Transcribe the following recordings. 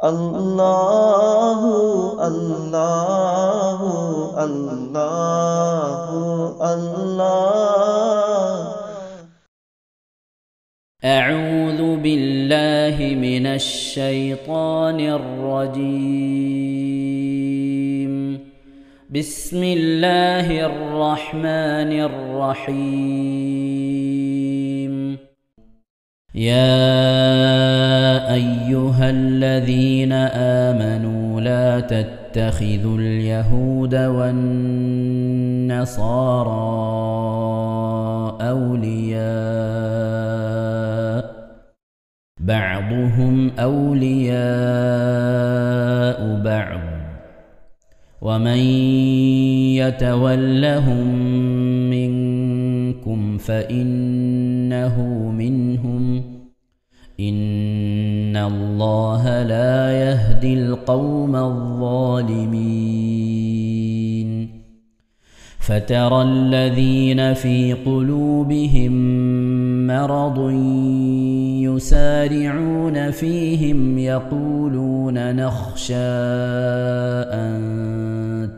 الله الله الله الله أعوذ بالله من الشيطان الرجيم بسم الله الرحمن الرحيم يا ايها الذين امنوا لا تتخذوا اليهود والنصارى اولياء بعضهم اولياء بعض ومن يتولهم منكم فانه منهم إن الله لا يهدي القوم الظالمين فترى الذين في قلوبهم مرض يسارعون فيهم يقولون نخشى أن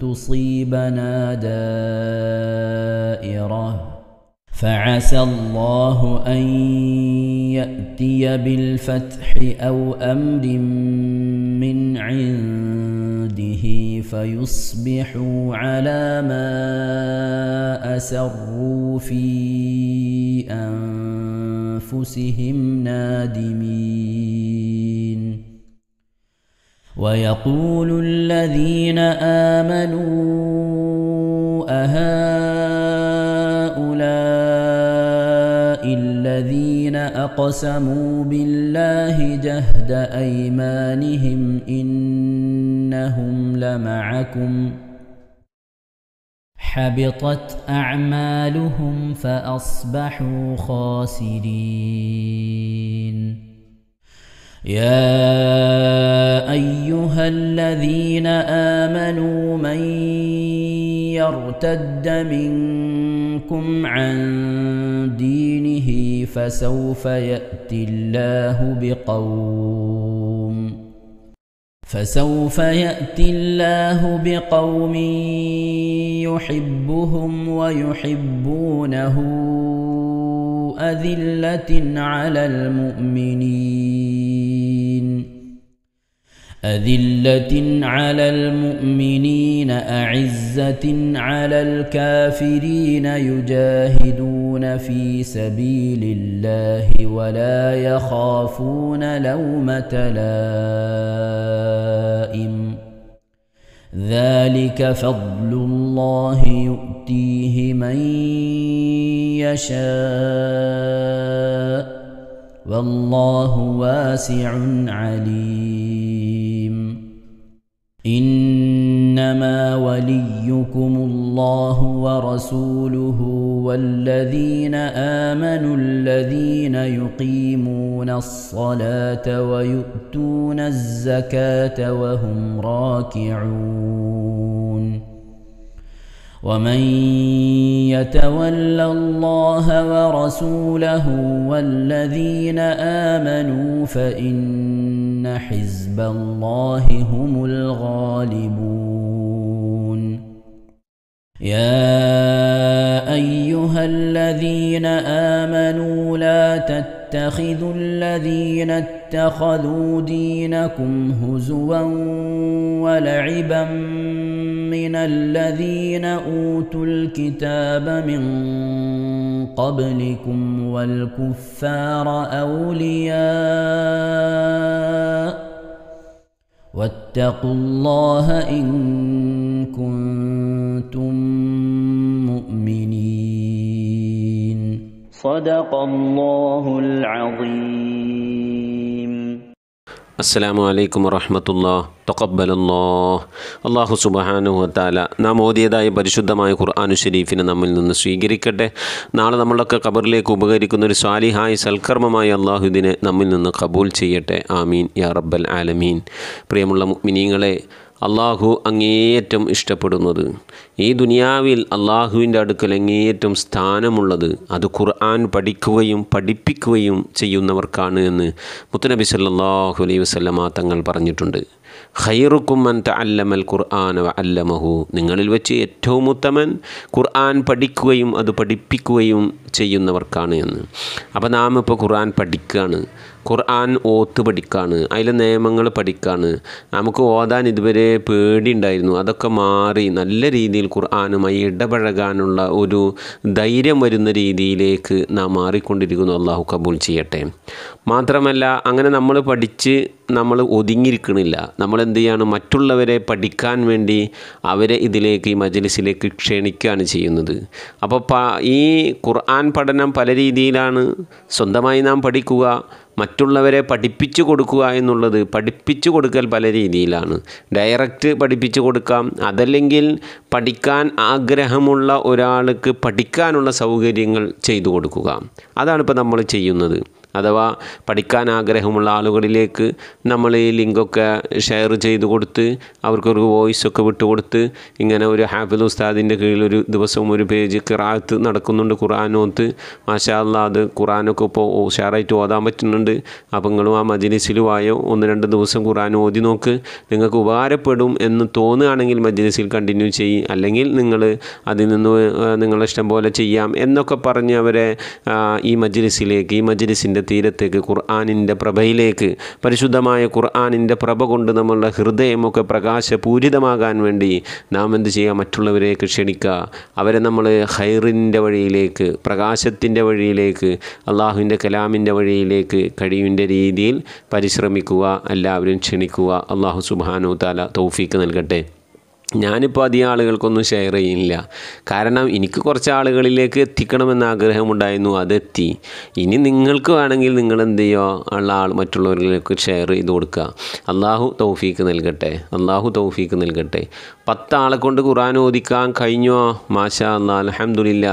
تصيبنا دائره فعسى الله ان ياتي بالفتح او امر من عنده فيصبحوا على ما اسروا في انفسهم نادمين ويقول الذين امنوا اهؤلاء الذين اقسموا بالله جهد ايمانهم انهم لمعكم حبطت اعمالهم فاصبحوا خاسرين يا ايها الذين امنوا من يرتد منكم عن دينه فسوف يأتي الله بقوم فسوف يأتي الله بقوم يحبهم ويحبونه أذلة على المؤمنين أذلة على المؤمنين أعزة على الكافرين يجاهدون في سبيل الله ولا يخافون لومة لائم ذلك فضل الله يؤتيه من يشاء والله واسع عليم انما وليكم الله ورسوله والذين امنوا الذين يقيمون الصلاه ويؤتون الزكاه وهم راكعون ومن يتول الله ورسوله والذين امنوا فان إن حزب الله هم الغالبون يا أيها الذين آمنوا لا تتبعوا تتخذوا الذين اتخذوا دينكم هزوا ولعبا من الذين اوتوا الكتاب من قبلكم والكفار اولياء واتقوا الله ان كنتم صدق الله العظيم അസ്സാം വലൈക്കും വറഹമത്തുള്ള തൊക്കബലല്ലാ അള്ളാഹു സുബഹാനുഹത്താല നാം ഓതിയതായ പരിശുദ്ധമായ ഖുർആാനു ഷരീഫിനെ നമ്മിൽ നിന്ന് സ്വീകരിക്കട്ടെ നാളെ നമ്മളൊക്കെ ഖബറിലേക്ക് ഉപകരിക്കുന്ന ഒരു സ്വാലിഹായ സൽക്കർമ്മമായ അള്ളാഹു ഇതിനെ നമ്മിൽ നിന്ന് കബൂൽ ചെയ്യട്ടെ ആമീൻ യാ റബ്ബൽ ആലമീൻ പ്രിയമുള്ള മിനിങ്ങളെ അള്ളാഹു അങ്ങേയറ്റം ഇഷ്ടപ്പെടുന്നത് ഈ ദുനിയാവിൽ അള്ളാഹുവിൻ്റെ അടുക്കൽ അങ്ങേയറ്റം സ്ഥാനമുള്ളത് അത് ഖുർആൻ പഠിക്കുകയും പഠിപ്പിക്കുകയും ചെയ്യുന്നവർക്കാണ് എന്ന് മുത്തനബി സല്ലാഹു അലൈഹി വസ്ലമ തങ്ങൾ പറഞ്ഞിട്ടുണ്ട് ഖൈറുക്കും അല്ലമൽ ഖുർആൻ അല്ലമഹു നിങ്ങളിൽ വെച്ച് ഏറ്റവും ഉത്തമൻ ഖുർആൻ പഠിക്കുകയും അത് പഠിപ്പിക്കുകയും ചെയ്യുന്നവർക്കാണ് എന്ന് അപ്പോൾ നാം ഇപ്പോൾ ഖുർആൻ പഠിക്കുകയാണ് ഖുർആൻ ഓത്ത് പഠിക്കുകയാണ് അതിലെ നിയമങ്ങൾ പഠിക്കുകയാണ് നമുക്ക് ഓതാൻ ഇതുവരെ പേടി ഉണ്ടായിരുന്നു അതൊക്കെ മാറി നല്ല രീതിയിൽ ഖുർആാനുമായി ഇടപഴകാനുള്ള ഒരു ധൈര്യം വരുന്ന രീതിയിലേക്ക് നാം മാറിക്കൊണ്ടിരിക്കുന്നു അള്ളാഹു കബൂൾ ചെയ്യട്ടെ മാത്രമല്ല അങ്ങനെ നമ്മൾ പഠിച്ച് നമ്മൾ ഒതുങ്ങിയിരിക്കണില്ല നമ്മൾ എന്ത് ചെയ്യാണ് മറ്റുള്ളവരെ പഠിക്കാൻ വേണ്ടി അവരെ ഇതിലേക്ക് ഈ മജലിസിലേക്ക് ക്ഷണിക്കുകയാണ് ചെയ്യുന്നത് അപ്പോൾ ഈ ഖുർആൻ ഖുർആൻ പഠനം പല രീതിയിലാണ് സ്വന്തമായി നാം പഠിക്കുക മറ്റുള്ളവരെ പഠിപ്പിച്ചു കൊടുക്കുക എന്നുള്ളത് പഠിപ്പിച്ചു കൊടുക്കൽ പല രീതിയിലാണ് ഡയറക്റ്റ് പഠിപ്പിച്ചു കൊടുക്കാം അതല്ലെങ്കിൽ പഠിക്കാൻ ആഗ്രഹമുള്ള ഒരാൾക്ക് പഠിക്കാനുള്ള സൗകര്യങ്ങൾ ചെയ്തു കൊടുക്കുക അതാണ് ഇപ്പോൾ നമ്മൾ ചെയ്യുന്നത് അഥവാ പഠിക്കാൻ ആഗ്രഹമുള്ള ആളുകളിലേക്ക് നമ്മൾ ഈ ലിങ്കൊക്കെ ഷെയർ ചെയ്ത് കൊടുത്ത് അവർക്കൊരു വോയിസൊക്കെ വിട്ടുകൊടുത്ത് ഇങ്ങനെ ഒരു ഹാഫിദ് ഉസ്താദിൻ്റെ കീഴിൽ ഒരു ദിവസവും ഒരു പേജ് കിറാത്ത് നടക്കുന്നുണ്ട് ഖുറാനോത്ത് മാഷാല്ല അത് ഖുറാനൊക്കെ ഇപ്പോൾ ഉഷാറായിട്ട് ഓതാൻ പറ്റുന്നുണ്ട് അപ്പോൾ നിങ്ങളും ആ മജിലിസിലുമായോ ഒന്ന് രണ്ട് ദിവസം ഖുറാൻ ഓതി നോക്ക് നിങ്ങൾക്ക് ഉപകാരപ്പെടും എന്ന് തോന്നുകയാണെങ്കിൽ മജിലിസിൽ കണ്ടിന്യൂ ചെയ്യും അല്ലെങ്കിൽ നിങ്ങൾ അതിൽ നിന്ന് നിങ്ങളിഷ്ടം പോലെ ചെയ്യാം എന്നൊക്കെ പറഞ്ഞ് അവരെ ഈ മജിലിസിലേക്ക് ഈ മജിലിസിൻ്റെ ഖുർആാനിൻ്റെ തീരത്തേക്ക് ഖുർആാനിൻ്റെ പ്രഭയിലേക്ക് പരിശുദ്ധമായ ഖുർആാനിൻ്റെ പ്രഭ കൊണ്ട് നമ്മളുടെ ഹൃദയമൊക്കെ പ്രകാശപൂരിതമാകാൻ വേണ്ടി നാം എന്ത് ചെയ്യുക മറ്റുള്ളവരേക്ക് ക്ഷണിക്കുക അവരെ നമ്മൾ ഹൈറിൻ്റെ വഴിയിലേക്ക് പ്രകാശത്തിൻ്റെ വഴിയിലേക്ക് അള്ളാഹുവിൻ്റെ കലാമിൻ്റെ വഴിയിലേക്ക് കഴിവിൻ്റെ രീതിയിൽ പരിശ്രമിക്കുക എല്ലാവരും ക്ഷണിക്കുക അള്ളാഹു സുബാനു താല തൗഫീക്ക് നൽകട്ടെ ഞാനിപ്പോൾ അധികം ആളുകൾക്കൊന്നും ഷെയർ ചെയ്യുന്നില്ല കാരണം എനിക്ക് കുറച്ച് ആളുകളിലേക്ക് എത്തിക്കണമെന്ന് ആഗ്രഹമുണ്ടായിരുന്നു അതെത്തി ഇനി നിങ്ങൾക്ക് വേണമെങ്കിൽ നിങ്ങൾ എന്ത് ചെയ്യുക ഉള്ള ആൾ മറ്റുള്ളവരിലേക്ക് ഷെയർ ചെയ്ത് കൊടുക്കുക അള്ളാഹു തൗഫീക്ക് നൽകട്ടെ അള്ളാഹു തൗഫീക്ക് നൽകട്ടെ പത്താളെ കൊണ്ട് ഖുറാൻ ഓദിക്കാൻ കഴിഞ്ഞോ മാഷാ അള്ളാഹ് അലഹമുല്ല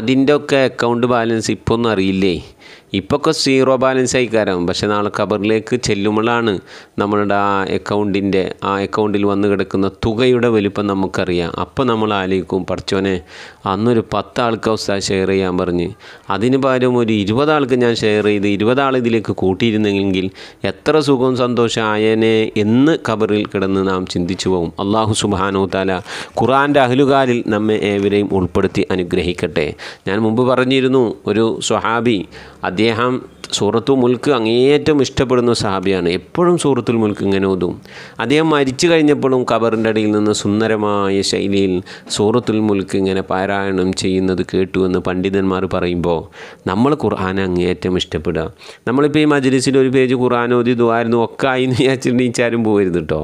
അതിൻ്റെ ഒക്കെ അക്കൗണ്ട് ബാലൻസ് ഇപ്പോൾ ഒന്നും അറിയില്ലേ ഇപ്പൊക്കെ സീറോ ബാലൻസ് ആയിക്കാരം പക്ഷേ നാളെ ഖബറിലേക്ക് ചെല്ലുമ്പോഴാണ് നമ്മളുടെ ആ അക്കൗണ്ടിൻ്റെ ആ അക്കൗണ്ടിൽ വന്ന് കിടക്കുന്ന തുകയുടെ വലിപ്പം നമുക്കറിയാം അപ്പോൾ നമ്മൾ ആലോചിക്കും പഠിച്ചോനെ അന്നൊരു പത്ത് ആൾക്ക് അവസ്ഥ ഷെയർ ചെയ്യാൻ പറഞ്ഞ് അതിന് പകരം ഒരു ഇരുപതാൾക്ക് ഞാൻ ഷെയർ ചെയ്ത് ഇരുപതാൾ ഇതിലേക്ക് കൂട്ടിയിരുന്നെങ്കിൽ എത്ര സുഖവും സന്തോഷം ആയനെ എന്ന് ഖബറിൽ കിടന്ന് നാം ചിന്തിച്ചു പോകും അള്ളാഹു സുബാനോ താല ഖുറാൻ്റെ അഹലുകാലിൽ നമ്മെ ഏവരെയും ഉൾപ്പെടുത്തി അനുഗ്രഹിക്കട്ടെ ഞാൻ മുമ്പ് പറഞ്ഞിരുന്നു ഒരു സ്വഹാബി അദ്ദേഹം हम സൂറത്തു മുൽക്ക് അങ്ങേയറ്റം ഇഷ്ടപ്പെടുന്ന സഹാബിയാണ് എപ്പോഴും സൂറത്തുൽ മുൽക്ക് ഇങ്ങനെ ഓതും അദ്ദേഹം മരിച്ചു കഴിഞ്ഞപ്പോഴും കബറിൻ്റെ അടിയിൽ നിന്ന് സുന്ദരമായ ശൈലിയിൽ സൂറത്തുൽ മുൽക്ക് ഇങ്ങനെ പാരായണം ചെയ്യുന്നത് കേട്ടു എന്ന് പണ്ഡിതന്മാർ പറയുമ്പോൾ നമ്മൾ ഖുർആൻ അങ്ങേയറ്റം ഇഷ്ടപ്പെടുക നമ്മളിപ്പോൾ ഈ മജ്ലിസിൽ ഒരു പേജ് ഖുർആൻ ഓതി ദുവായിരുന്നു ഒക്കെ ആയി എന്ന് വിചാരിച്ചിട്ടുണ്ടെങ്കിൽ പോകരുത് കേട്ടോ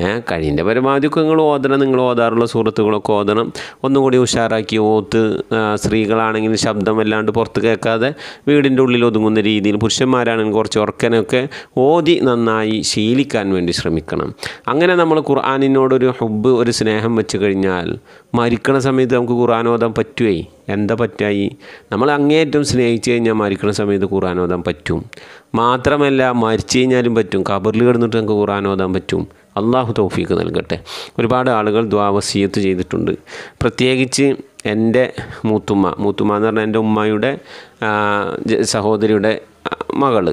ഏഹ് കഴിൻ്റെ പരമാവധി നിങ്ങൾ ഓതണം നിങ്ങൾ ഓതാറുള്ള സുഹൃത്തുക്കളൊക്കെ ഓതണം ഒന്നുകൂടി ഉഷാറാക്കി ഓത്ത് സ്ത്രീകളാണെങ്കിൽ ശബ്ദമല്ലാണ്ട് പുറത്ത് കേൾക്കാതെ വീടിൻ്റെ ഉള്ളിൽ ഒതുങ്ങുന്ന രീതി രീതിയിൽ പുരുഷന്മാരാണെങ്കിൽ കുറച്ച് ഉറക്കനൊക്കെ ഓതി നന്നായി ശീലിക്കാൻ വേണ്ടി ശ്രമിക്കണം അങ്ങനെ നമ്മൾ ഖുർആാനിനോടൊരു ഹുബ് ഒരു സ്നേഹം വെച്ച് കഴിഞ്ഞാൽ മരിക്കണ സമയത്ത് നമുക്ക് ഖുർആാനോദം പറ്റുവേ പറ്റുമേ എന്താ പറ്റായി നമ്മൾ അങ്ങേയറ്റം സ്നേഹിച്ച് കഴിഞ്ഞാൽ മരിക്കുന്ന സമയത്ത് ഖുർആാനോദം പറ്റും മാത്രമല്ല മരിച്ചു കഴിഞ്ഞാലും പറ്റും കബറിൽ കിടന്നിട്ട് നമുക്ക് ഖുർആൻ പറ്റും അള്ളാഹു തോഫീക്ക് നൽകട്ടെ ഒരുപാട് ആളുകൾ ദ്വാവസീയത്ത് ചെയ്തിട്ടുണ്ട് പ്രത്യേകിച്ച് എൻ്റെ മൂത്തുമ്മ മൂത്തുമ്മ എന്ന് പറഞ്ഞാൽ എൻ്റെ ഉമ്മയുടെ സഹോദരിയുടെ മകൾ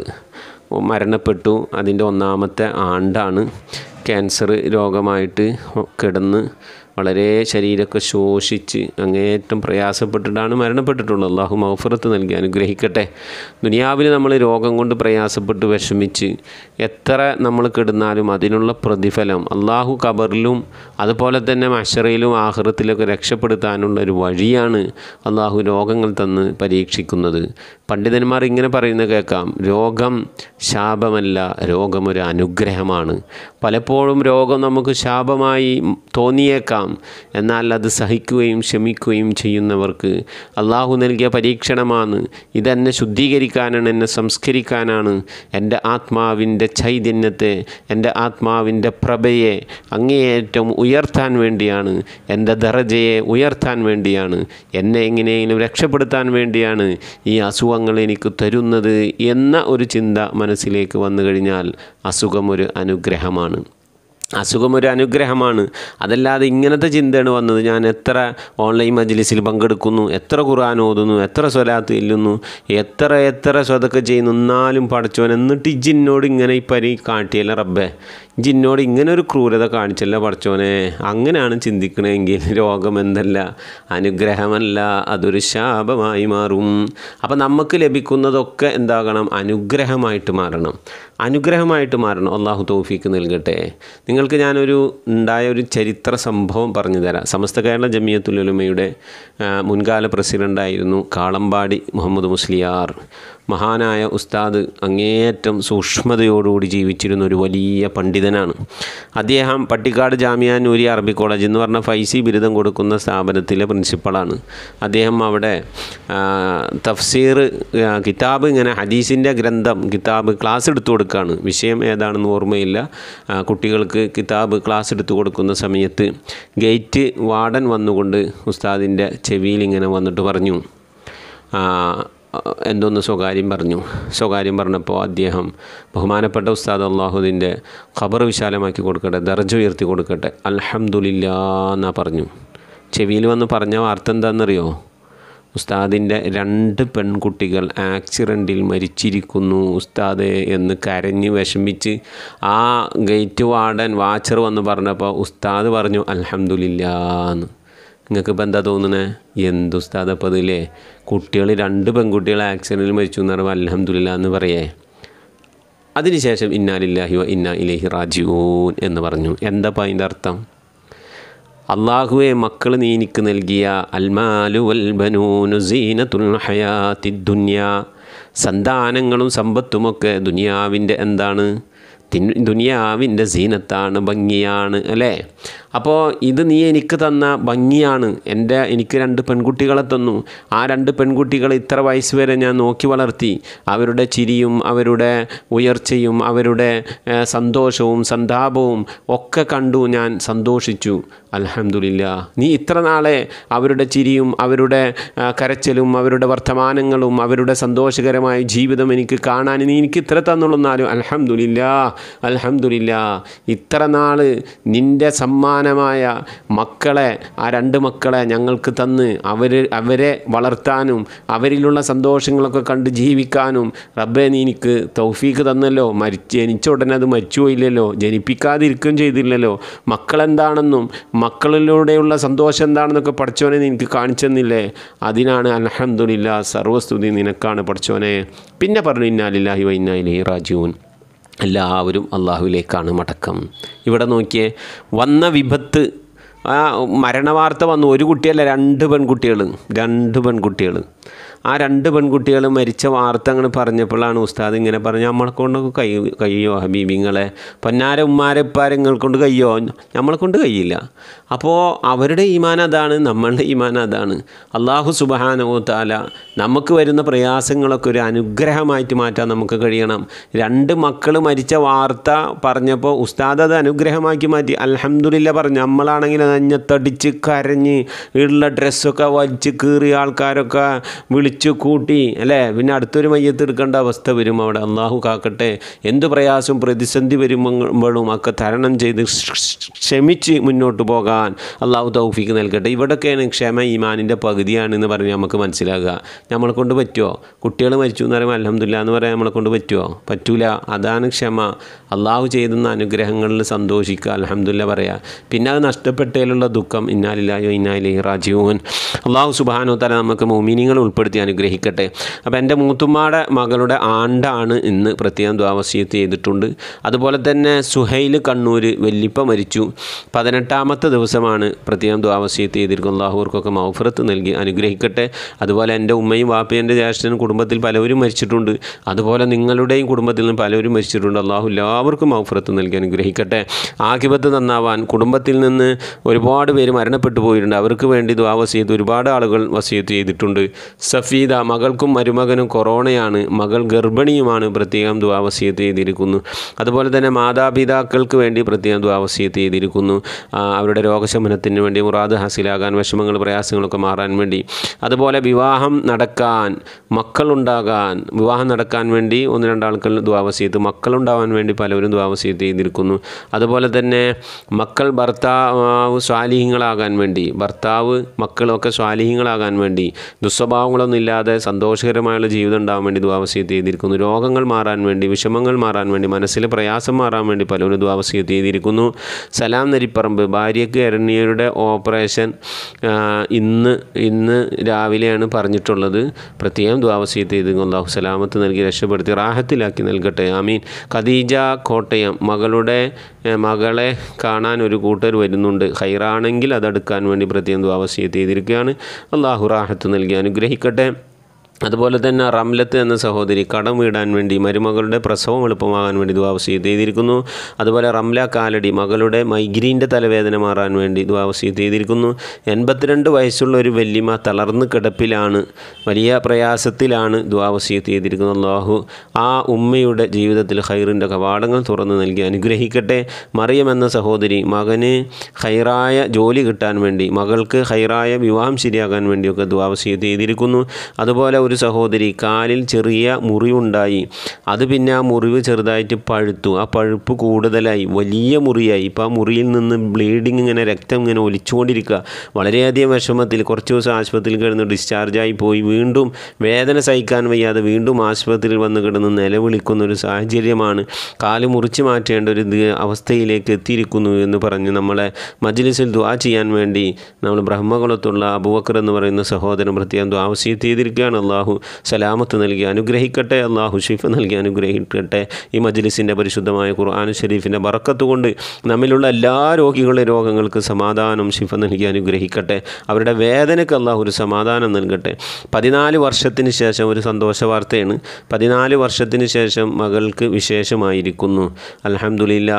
മരണപ്പെട്ടു അതിൻ്റെ ഒന്നാമത്തെ ആണ്ടാണ് ക്യാൻസർ രോഗമായിട്ട് കിടന്ന് വളരെ ശരീരമൊക്കെ ശോഷിച്ച് അങ്ങേറ്റം പ്രയാസപ്പെട്ടിട്ടാണ് മരണപ്പെട്ടിട്ടുള്ളത് അള്ളാഹു മൗഫറത്ത് നൽകി അനുഗ്രഹിക്കട്ടെ ദുനിയാവിൽ നമ്മൾ രോഗം കൊണ്ട് പ്രയാസപ്പെട്ട് വിഷമിച്ച് എത്ര നമ്മൾ കിടന്നാലും അതിനുള്ള പ്രതിഫലം അള്ളാഹു കബറിലും അതുപോലെ തന്നെ മഷറയിലും ആഹൃത്തിലൊക്കെ രക്ഷപ്പെടുത്താനുള്ള ഒരു വഴിയാണ് അള്ളാഹു രോഗങ്ങൾ തന്ന് പരീക്ഷിക്കുന്നത് പണ്ഡിതന്മാർ ഇങ്ങനെ പറയുന്നത് കേൾക്കാം രോഗം ശാപമല്ല രോഗമൊരു അനുഗ്രഹമാണ് പലപ്പോഴും രോഗം നമുക്ക് ശാപമായി തോന്നിയേക്കാം എന്നാൽ അത് സഹിക്കുകയും ക്ഷമിക്കുകയും ചെയ്യുന്നവർക്ക് അള്ളാഹു നൽകിയ പരീക്ഷണമാണ് ഇതെന്നെ ശുദ്ധീകരിക്കാനാണ് എന്നെ സംസ്കരിക്കാനാണ് എൻ്റെ ആത്മാവിൻ്റെ ചൈതന്യത്തെ എൻ്റെ ആത്മാവിൻ്റെ പ്രഭയെ അങ്ങേയറ്റം ഉയർത്താൻ വേണ്ടിയാണ് എൻ്റെ ദറജയെ ഉയർത്താൻ വേണ്ടിയാണ് എന്നെ എങ്ങനെയെങ്കിലും രക്ഷപ്പെടുത്താൻ വേണ്ടിയാണ് ഈ അസുഖം പാപങ്ങൾ എനിക്ക് തരുന്നത് എന്ന ഒരു ചിന്ത മനസ്സിലേക്ക് വന്നു കഴിഞ്ഞാൽ ഒരു അനുഗ്രഹമാണ് അസുഖം ഒരു അനുഗ്രഹമാണ് അതല്ലാതെ ഇങ്ങനത്തെ ചിന്തയാണ് വന്നത് ഞാൻ എത്ര ഓൺലൈൻ മജ്ലിസിൽ പങ്കെടുക്കുന്നു എത്ര ഖുർആൻ ഓതുന്നു എത്ര സ്വലാത്ത് ഇല്ലുന്നു എത്ര എത്ര സ്വതൊക്കെ ചെയ്യുന്നു എന്നാലും പഠിച്ചവൻ എന്നിട്ട് ജിന്നോട് ഇങ്ങനെ ഈ പരി കാട്ടിയല്ല റബ്ബേ ജിന്നോട് ഇങ്ങനെ ഒരു ക്രൂരത കാണിച്ചല്ല പഠിച്ചവനെ അങ്ങനെയാണ് ചിന്തിക്കണമെങ്കിൽ രോഗം എന്തല്ല അനുഗ്രഹമല്ല അതൊരു ശാപമായി മാറും അപ്പം നമുക്ക് ലഭിക്കുന്നതൊക്കെ എന്താകണം അനുഗ്രഹമായിട്ട് മാറണം അനുഗ്രഹമായിട്ട് മാറണം അള്ളാഹു തോഫീക്ക് നൽകട്ടെ നിങ്ങൾക്ക് ഞാനൊരു ഉണ്ടായ ഒരു ചരിത്ര സംഭവം പറഞ്ഞു തരാം സമസ്ത കേരള ജമിയത്തുലുലമയുടെ മുൻകാല പ്രസിഡൻ്റായിരുന്നു കാളമ്പാടി മുഹമ്മദ് മുസ്ലിയാർ മഹാനായ ഉസ്താദ് അങ്ങേയറ്റം സൂക്ഷ്മതയോടുകൂടി ജീവിച്ചിരുന്ന ഒരു വലിയ പണ്ഡിതനാണ് അദ്ദേഹം പട്ടിക്കാട് ജാമിയ നൂരി അറബി കോളേജ് എന്ന് പറഞ്ഞ ഫൈസി ബിരുദം കൊടുക്കുന്ന സ്ഥാപനത്തിലെ പ്രിൻസിപ്പളാണ് അദ്ദേഹം അവിടെ തഫ്സീർ കിതാബ് ഇങ്ങനെ ഹദീസിൻ്റെ ഗ്രന്ഥം കിതാബ് ക്ലാസ് എടുത്തു കൊടുക്കുകയാണ് വിഷയം ഏതാണെന്ന് ഓർമ്മയില്ല കുട്ടികൾക്ക് കിതാബ് ക്ലാസ് എടുത്തു കൊടുക്കുന്ന സമയത്ത് ഗേറ്റ് വാർഡൻ വന്നുകൊണ്ട് ഉസ്താദിൻ്റെ ചെവിയിൽ ഇങ്ങനെ വന്നിട്ട് പറഞ്ഞു എന്തൊന്ന് സ്വകാര്യം പറഞ്ഞു സ്വകാര്യം പറഞ്ഞപ്പോൾ അദ്ദേഹം ബഹുമാനപ്പെട്ട ഉസ്താദ് അള്ളാഹുദിൻ്റെ ഖബർ വിശാലമാക്കി കൊടുക്കട്ടെ ദർജ ഉയർത്തി കൊടുക്കട്ടെ അലഹമുല്ല എന്നാ പറഞ്ഞു ചെവിയിൽ വന്ന് പറഞ്ഞ വാർത്ത എന്താണെന്നറിയോ ഉസ്താദിൻ്റെ രണ്ട് പെൺകുട്ടികൾ ആക്സിഡൻറ്റിൽ മരിച്ചിരിക്കുന്നു ഉസ്താദ് എന്ന് കരഞ്ഞ് വിഷമിച്ച് ആ ഗേറ്റ് വാർഡൻ വാച്ചർ വന്ന് പറഞ്ഞപ്പോൾ ഉസ്താദ് പറഞ്ഞു അലഹമുല്ല എന്ന് നിങ്ങൾക്ക് ഇപ്പം എന്താ തോന്നണേ എന്തുസ്താദ് അപ്പം അതില്ലേ കുട്ടികൾ രണ്ട് പെൺകുട്ടികൾ ആക്സിഡൻറ്റിൽ മരിച്ചു എന്ന് പറയുമ്പോൾ അലഹമ്മദില്ല എന്ന് പറയേ അതിനുശേഷം ഇന്നാലില്ലാഹി വ ഇന്ന ഇലഹി റാജിഊൻ എന്ന് പറഞ്ഞു എന്താ അതിൻ്റെ അർത്ഥം അള്ളാഹുവെ മക്കൾ നീ എനിക്ക് നൽകിയ അൽമാലു ബനൂനു സീനത്തുൽ ഹയാത്തി ദുന്യ സന്താനങ്ങളും സമ്പത്തുമൊക്കെ ദുനിയാവിൻ്റെ എന്താണ് ദുനിയാവിൻ്റെ സീനത്താണ് ഭംഗിയാണ് അല്ലേ അപ്പോൾ ഇത് നീ എനിക്ക് തന്ന ഭംഗിയാണ് എൻ്റെ എനിക്ക് രണ്ട് പെൺകുട്ടികളെ തന്നു ആ രണ്ട് പെൺകുട്ടികളെ ഇത്ര വയസ്സ് വരെ ഞാൻ നോക്കി വളർത്തി അവരുടെ ചിരിയും അവരുടെ ഉയർച്ചയും അവരുടെ സന്തോഷവും സന്താപവും ഒക്കെ കണ്ടു ഞാൻ സന്തോഷിച്ചു അലഹമുല്ല നീ ഇത്ര നാളെ അവരുടെ ചിരിയും അവരുടെ കരച്ചിലും അവരുടെ വർത്തമാനങ്ങളും അവരുടെ സന്തോഷകരമായ ജീവിതം എനിക്ക് കാണാൻ നീ എനിക്ക് ഇത്ര തന്നുള്ളൂ എന്നാലും അലഹമുല്ല അലഹമുല്ല ഇത്ര നാൾ നിൻ്റെ സമ്മാനം സന്താനമായ മക്കളെ ആ രണ്ട് മക്കളെ ഞങ്ങൾക്ക് തന്ന് അവർ അവരെ വളർത്താനും അവരിലുള്ള സന്തോഷങ്ങളൊക്കെ കണ്ട് ജീവിക്കാനും റബ്ബെ നീ എനിക്ക് തൗഫീക്ക് തന്നല്ലോ മരിച്ച് ജനിച്ച ഉടനെ അത് മരിച്ചുപോയില്ലല്ലോ ജനിപ്പിക്കാതിരിക്കുകയും ചെയ്തില്ലല്ലോ മക്കളെന്താണെന്നും മക്കളിലൂടെയുള്ള സന്തോഷം എന്താണെന്നൊക്കെ നീ എനിക്ക് കാണിച്ചെന്നില്ലേ അതിനാണ് അലഹമുല്ല സർവസ്തുതി നിനക്കാണ് പഠിച്ചവനെ പിന്നെ പറഞ്ഞു ഇന്നാലില്ലാഹി വൈനാലി റാജീവൻ എല്ലാവരും അള്ളാഹുവിലേക്കാണ് മടക്കം ഇവിടെ നോക്കിയേ വന്ന വിപത്ത് മരണവാർത്ത വന്നു ഒരു കുട്ടിയല്ല രണ്ട് പെൺകുട്ടികൾ രണ്ട് പെൺകുട്ടികൾ ആ രണ്ട് പെൺകുട്ടികൾ മരിച്ച വാർത്ത അങ്ങനെ പറഞ്ഞപ്പോഴാണ് ഉസ്താദ് ഇങ്ങനെ പറഞ്ഞു നമ്മളെ കൊണ്ട് കൈ കഴിയോ ഹബീബിങ്ങളെ പൊന്നാര ഉമ്മാരെ ഉപ്പാരങ്ങൾ കൊണ്ട് കഴിയോ നമ്മളെ കൊണ്ട് കഴിയില്ല അപ്പോൾ അവരുടെ ഈമാൻ അതാണ് നമ്മളുടെ ഈമാൻ അതാണ് അള്ളാഹു സുബഹാനവോ താല നമുക്ക് വരുന്ന പ്രയാസങ്ങളൊക്കെ ഒരു അനുഗ്രഹമായിട്ട് മാറ്റാൻ നമുക്ക് കഴിയണം രണ്ട് മക്കൾ മരിച്ച വാർത്ത പറഞ്ഞപ്പോൾ ഉസ്താദ് അത് അനുഗ്രഹമാക്കി മാറ്റി അലഹമുല്ല പറഞ്ഞു നമ്മളാണെങ്കിൽ നഞ്ഞത്തടിച്ച് കരഞ്ഞ് ഉള്ള ഡ്രസ്സൊക്കെ വലിച്ച് കീറി ആൾക്കാരൊക്കെ വിളി വിളിച്ചു കൂട്ടി അല്ലേ പിന്നെ അടുത്തൊരു മയ്യത്ത് എടുക്കേണ്ട അവസ്ഥ വരും അവിടെ അള്ളാഹു കാക്കട്ടെ എന്ത് പ്രയാസം പ്രതിസന്ധി വരുമ്പോഴും ഒക്കെ തരണം ചെയ്ത് ക്ഷമിച്ച് മുന്നോട്ട് പോകാൻ അള്ളാഹു തൗഫീക്ക് നൽകട്ടെ ഇവിടെയൊക്കെയാണ് ക്ഷമ ഈമാനിൻ്റെ പകുതിയാണെന്ന് പറഞ്ഞ് നമുക്ക് മനസ്സിലാക്കുക നമ്മളെ കൊണ്ട് പറ്റുമോ കുട്ടികൾ മരിച്ചു എന്ന് പറയുമ്പോൾ അലഹമില്ല എന്ന് പറയാൻ നമ്മളെ കൊണ്ട് പറ്റുമോ പറ്റൂല അതാണ് ക്ഷമ അള്ളാഹു ചെയ്യുന്ന അനുഗ്രഹങ്ങളിൽ സന്തോഷിക്കുക അലഹമില്ല പറയുക പിന്നെ അത് നഷ്ടപ്പെട്ടതിലുള്ള ദുഃഖം ഇന്നാലില്ലായോ ഇന്നാലി റാജീവൻ അള്ളാഹു സുബാനോ തല നമുക്ക് മോമിനിങ്ങൾ ഉൾപ്പെടുത്തി അനുഗ്രഹിക്കട്ടെ അപ്പോൾ എൻ്റെ മൂത്തുമ്മയുടെ മകളുടെ ആണ്ടാണ് ഇന്ന് പ്രത്യേകം ദ്വാവസീയത്ത് ചെയ്തിട്ടുണ്ട് അതുപോലെ തന്നെ സുഹൈൽ കണ്ണൂർ വെല്ലിപ്പ മരിച്ചു പതിനെട്ടാമത്തെ ദിവസമാണ് പ്രത്യേകം ദ്വാവസീയത്ത് ചെയ്തിരിക്കുന്നത് അള്ളാഹൂർക്കൊക്കെ മൗഫറത്ത് നൽകി അനുഗ്രഹിക്കട്ടെ അതുപോലെ എൻ്റെ ഉമ്മയും വാപ്പയും എൻ്റെ ജ്യേഷ്ഠനും കുടുംബത്തിൽ പലവരും മരിച്ചിട്ടുണ്ട് അതുപോലെ നിങ്ങളുടെയും കുടുംബത്തിൽ നിന്ന് പലവരും മരിച്ചിട്ടുണ്ട് അള്ളാഹു എല്ലാവർക്കും മൗഫറത്ത് നൽകി അനുഗ്രഹിക്കട്ടെ ആകിബത്ത് നന്നാവാൻ കുടുംബത്തിൽ നിന്ന് ഒരുപാട് പേര് മരണപ്പെട്ടു പോയിട്ടുണ്ട് അവർക്ക് വേണ്ടി ദ്വാ ഒരുപാട് ആളുകൾ വസീത്ത് ചെയ്തിട്ടുണ്ട് സഫ് ഷഫീദ മകൾക്കും മരുമകനും കൊറോണയാണ് മകൾ ഗർഭിണിയുമാണ് പ്രത്യേകം ദ്വാവസീയത്ത് ചെയ്തിരിക്കുന്നു അതുപോലെ തന്നെ മാതാപിതാക്കൾക്ക് വേണ്ടി പ്രത്യേകം ദ്വാവസീയത്ത് ചെയ്തിരിക്കുന്നു അവരുടെ രോഗശമനത്തിന് വേണ്ടി മുറാദ് ഹാസിലാകാൻ വിഷമങ്ങൾ പ്രയാസങ്ങളൊക്കെ മാറാൻ വേണ്ടി അതുപോലെ വിവാഹം നടക്കാൻ മക്കളുണ്ടാകാൻ വിവാഹം നടക്കാൻ വേണ്ടി ഒന്ന് രണ്ടാൾക്കൾ ദ്വാവസീയത്ത് മക്കളുണ്ടാവാൻ വേണ്ടി പലവരും ദ്വാവസീയത്ത് ചെയ്തിരിക്കുന്നു അതുപോലെ തന്നെ മക്കൾ ഭർത്താവ് സ്വാലിഹ്യങ്ങളാകാൻ വേണ്ടി ഭർത്താവ് മക്കളൊക്കെ സ്വാലിഹ്യങ്ങളാകാൻ വേണ്ടി ദുസ്വഭാവങ്ങളൊന്നും രോഗങ്ങളില്ലാതെ സന്തോഷകരമായുള്ള ജീവിതം ഉണ്ടാകാൻ വേണ്ടി ദ്വാവസീയ ചെയ്തിരിക്കുന്നു രോഗങ്ങൾ മാറാൻ വേണ്ടി വിഷമങ്ങൾ മാറാൻ വേണ്ടി മനസ്സിലെ പ്രയാസം മാറാൻ വേണ്ടി പലരും ദ്വാവസീയ ചെയ്തിരിക്കുന്നു സലാം നരിപ്പറമ്പ് ഭാര്യയ്ക്ക് എരണിയരുടെ ഓപ്പറേഷൻ ഇന്ന് ഇന്ന് രാവിലെയാണ് പറഞ്ഞിട്ടുള്ളത് പ്രത്യേകം ദ്വാവസീയ തീയതി അള്ളാഹു സലാമത്ത് നൽകി രക്ഷപ്പെടുത്തി റാഹത്തിലാക്കി നൽകട്ടെ ആമീൻ ഖദീജ കോട്ടയം മകളുടെ മകളെ കാണാൻ ഒരു കൂട്ടർ വരുന്നുണ്ട് ഹൈറാണെങ്കിൽ അതെടുക്കാൻ വേണ്ടി പ്രത്യേകം ദ്വാവസ്യത്ത് ചെയ്തിരിക്കുകയാണ് അള്ളാഹു റാഹത്ത് നൽകി അനുഗ്രഹിക്കട്ടെ അതുപോലെ തന്നെ റംലത്ത് എന്ന സഹോദരി കടം വീടാൻ വേണ്ടി മരുമകളുടെ പ്രസവം എളുപ്പമാകാൻ വേണ്ടി ദ്വാവസീത് ചെയ്തിരിക്കുന്നു അതുപോലെ റംല കാലടി മകളുടെ മൈഗ്രീൻ്റെ തലവേദന മാറാൻ വേണ്ടി ദ്വാവസീത് ചെയ്തിരിക്കുന്നു എൺപത്തിരണ്ട് വയസ്സുള്ള ഒരു വല്യമ്മ തളർന്ന് കിടപ്പിലാണ് വലിയ പ്രയാസത്തിലാണ് ദ്വാവസീത് ചെയ്തിരിക്കുന്നത് അള്ളാഹു ആ ഉമ്മയുടെ ജീവിതത്തിൽ ഹൈറിൻ്റെ കവാടങ്ങൾ തുറന്നു നൽകി അനുഗ്രഹിക്കട്ടെ മറിയം എന്ന സഹോദരി മകന് ഹൈറായ ജോലി കിട്ടാൻ വേണ്ടി മകൾക്ക് ഹൈറായ വിവാഹം ശരിയാകാൻ വേണ്ടിയൊക്കെ ദ്വാവസീത് ചെയ്തിരിക്കുന്നു അതുപോലെ ഒരു സഹോദരി കാലിൽ ചെറിയ മുറിവുണ്ടായി അത് പിന്നെ ആ മുറിവ് ചെറുതായിട്ട് പഴുത്തു ആ പഴുപ്പ് കൂടുതലായി വലിയ മുറിയായി ഇപ്പോൾ ആ മുറിയിൽ നിന്ന് ബ്ലീഡിങ് ഇങ്ങനെ രക്തം ഇങ്ങനെ ഒലിച്ചുകൊണ്ടിരിക്കുക വളരെയധികം വിഷമത്തിൽ കുറച്ച് ദിവസം ആശുപത്രിയിൽ കിടന്ന് ഡിസ്ചാർജായി പോയി വീണ്ടും വേദന സഹിക്കാൻ വയ്യാതെ വീണ്ടും ആശുപത്രിയിൽ വന്ന് കിടന്ന് നിലവിളിക്കുന്ന ഒരു സാഹചര്യമാണ് കാല് മുറിച്ച് മാറ്റേണ്ട ഒരു അവസ്ഥയിലേക്ക് എത്തിയിരിക്കുന്നു എന്ന് പറഞ്ഞ് നമ്മളെ മജ്ലിസിൽ ദ്വാ ചെയ്യാൻ വേണ്ടി നമ്മൾ ബ്രഹ്മകുളത്തുള്ള അബുവക്കർ എന്ന് പറയുന്ന സഹോദരൻ പ്രത്യേകം ദ്വാ ചെയ്തിരിക്കുകയാണ് അള്ളാഹ് അള്ളാഹു സലാമത്ത് നൽകി അനുഗ്രഹിക്കട്ടെ അള്ളാഹു ഷിഫ് നൽകി അനുഗ്രഹിക്കട്ടെ ഈ മജ്ലിസിൻ്റെ പരിശുദ്ധമായ ഖുർആൻ ഷെരീഫിൻ്റെ ബറക്കത്ത് കൊണ്ട് നമ്മിലുള്ള എല്ലാ രോഗികളുടെ രോഗങ്ങൾക്ക് സമാധാനം ഷിഫ നൽകി അനുഗ്രഹിക്കട്ടെ അവരുടെ വേദനയ്ക്ക് അള്ളാഹു ഒരു സമാധാനം നൽകട്ടെ പതിനാല് വർഷത്തിന് ശേഷം ഒരു സന്തോഷ വാർത്തയാണ് പതിനാല് വർഷത്തിന് ശേഷം മകൾക്ക് വിശേഷമായിരിക്കുന്നു അലഹമുല്ല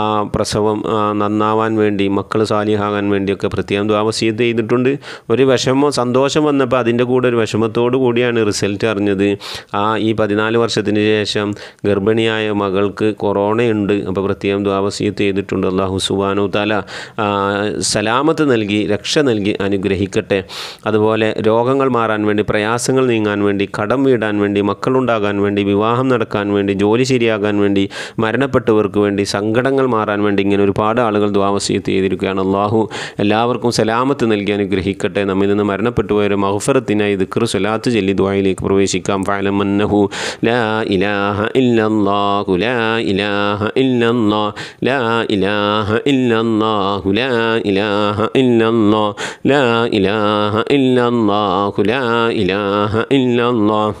ആ പ്രസവം നന്നാവാൻ വേണ്ടി മക്കൾ സാലിഹാകാൻ വേണ്ടിയൊക്കെ പ്രത്യേകം ദ്വാവസീത് ചെയ്തിട്ടുണ്ട് ഒരു വിഷമം സന്തോഷം വന്നപ്പോൾ അതിൻ്റെ കൂടെ ഒരു വിഷമത്തോടു കൂടി ഇതോടെയാണ് റിസൾട്ട് അറിഞ്ഞത് ആ ഈ പതിനാല് വർഷത്തിന് ശേഷം ഗർഭിണിയായ മകൾക്ക് കൊറോണയുണ്ട് അപ്പോൾ പ്രത്യേകം ദ്വാവസീത്ത് ചെയ്തിട്ടുണ്ട് അള്ളാഹു സുബാനോ തല സലാമത്ത് നൽകി രക്ഷ നൽകി അനുഗ്രഹിക്കട്ടെ അതുപോലെ രോഗങ്ങൾ മാറാൻ വേണ്ടി പ്രയാസങ്ങൾ നീങ്ങാൻ വേണ്ടി കടം വീടാൻ വേണ്ടി മക്കളുണ്ടാകാൻ വേണ്ടി വിവാഹം നടക്കാൻ വേണ്ടി ജോലി ശരിയാകാൻ വേണ്ടി മരണപ്പെട്ടവർക്ക് വേണ്ടി സങ്കടങ്ങൾ മാറാൻ വേണ്ടി ഇങ്ങനെ ഒരുപാട് ആളുകൾ ദ്വാവസീത്ത് ചെയ്തിരിക്കുകയാണ് അള്ളാഹു എല്ലാവർക്കും സലാമത്ത് നൽകി അനുഗ്രഹിക്കട്ടെ നമ്മിൽ നിന്ന് മരണപ്പെട്ടു പോയ മഹഫറത്തിനായി ദിക്കർ സ്വലാത്ത് ചെല്ലി ദുആയിലേക്ക് ദ്വായിലേക്ക് പ്രവേശിക്കാം ഫാലമന്നഹു ലാ ഇലാഹ ഇല്ലല്ലാഹു ലാ ഇലാഹ ഇല്ലല്ലാഹ് ലാ ഇലാഹ ഇല്ലല്ലാഹു ലാ ഇലാഹ ഇല്ലല്ലാഹ് ലാ ഇലാഹ ഇല്ലല്ലാഹു ലാ ഇലാഹ ഇല്ലല്ലാഹ്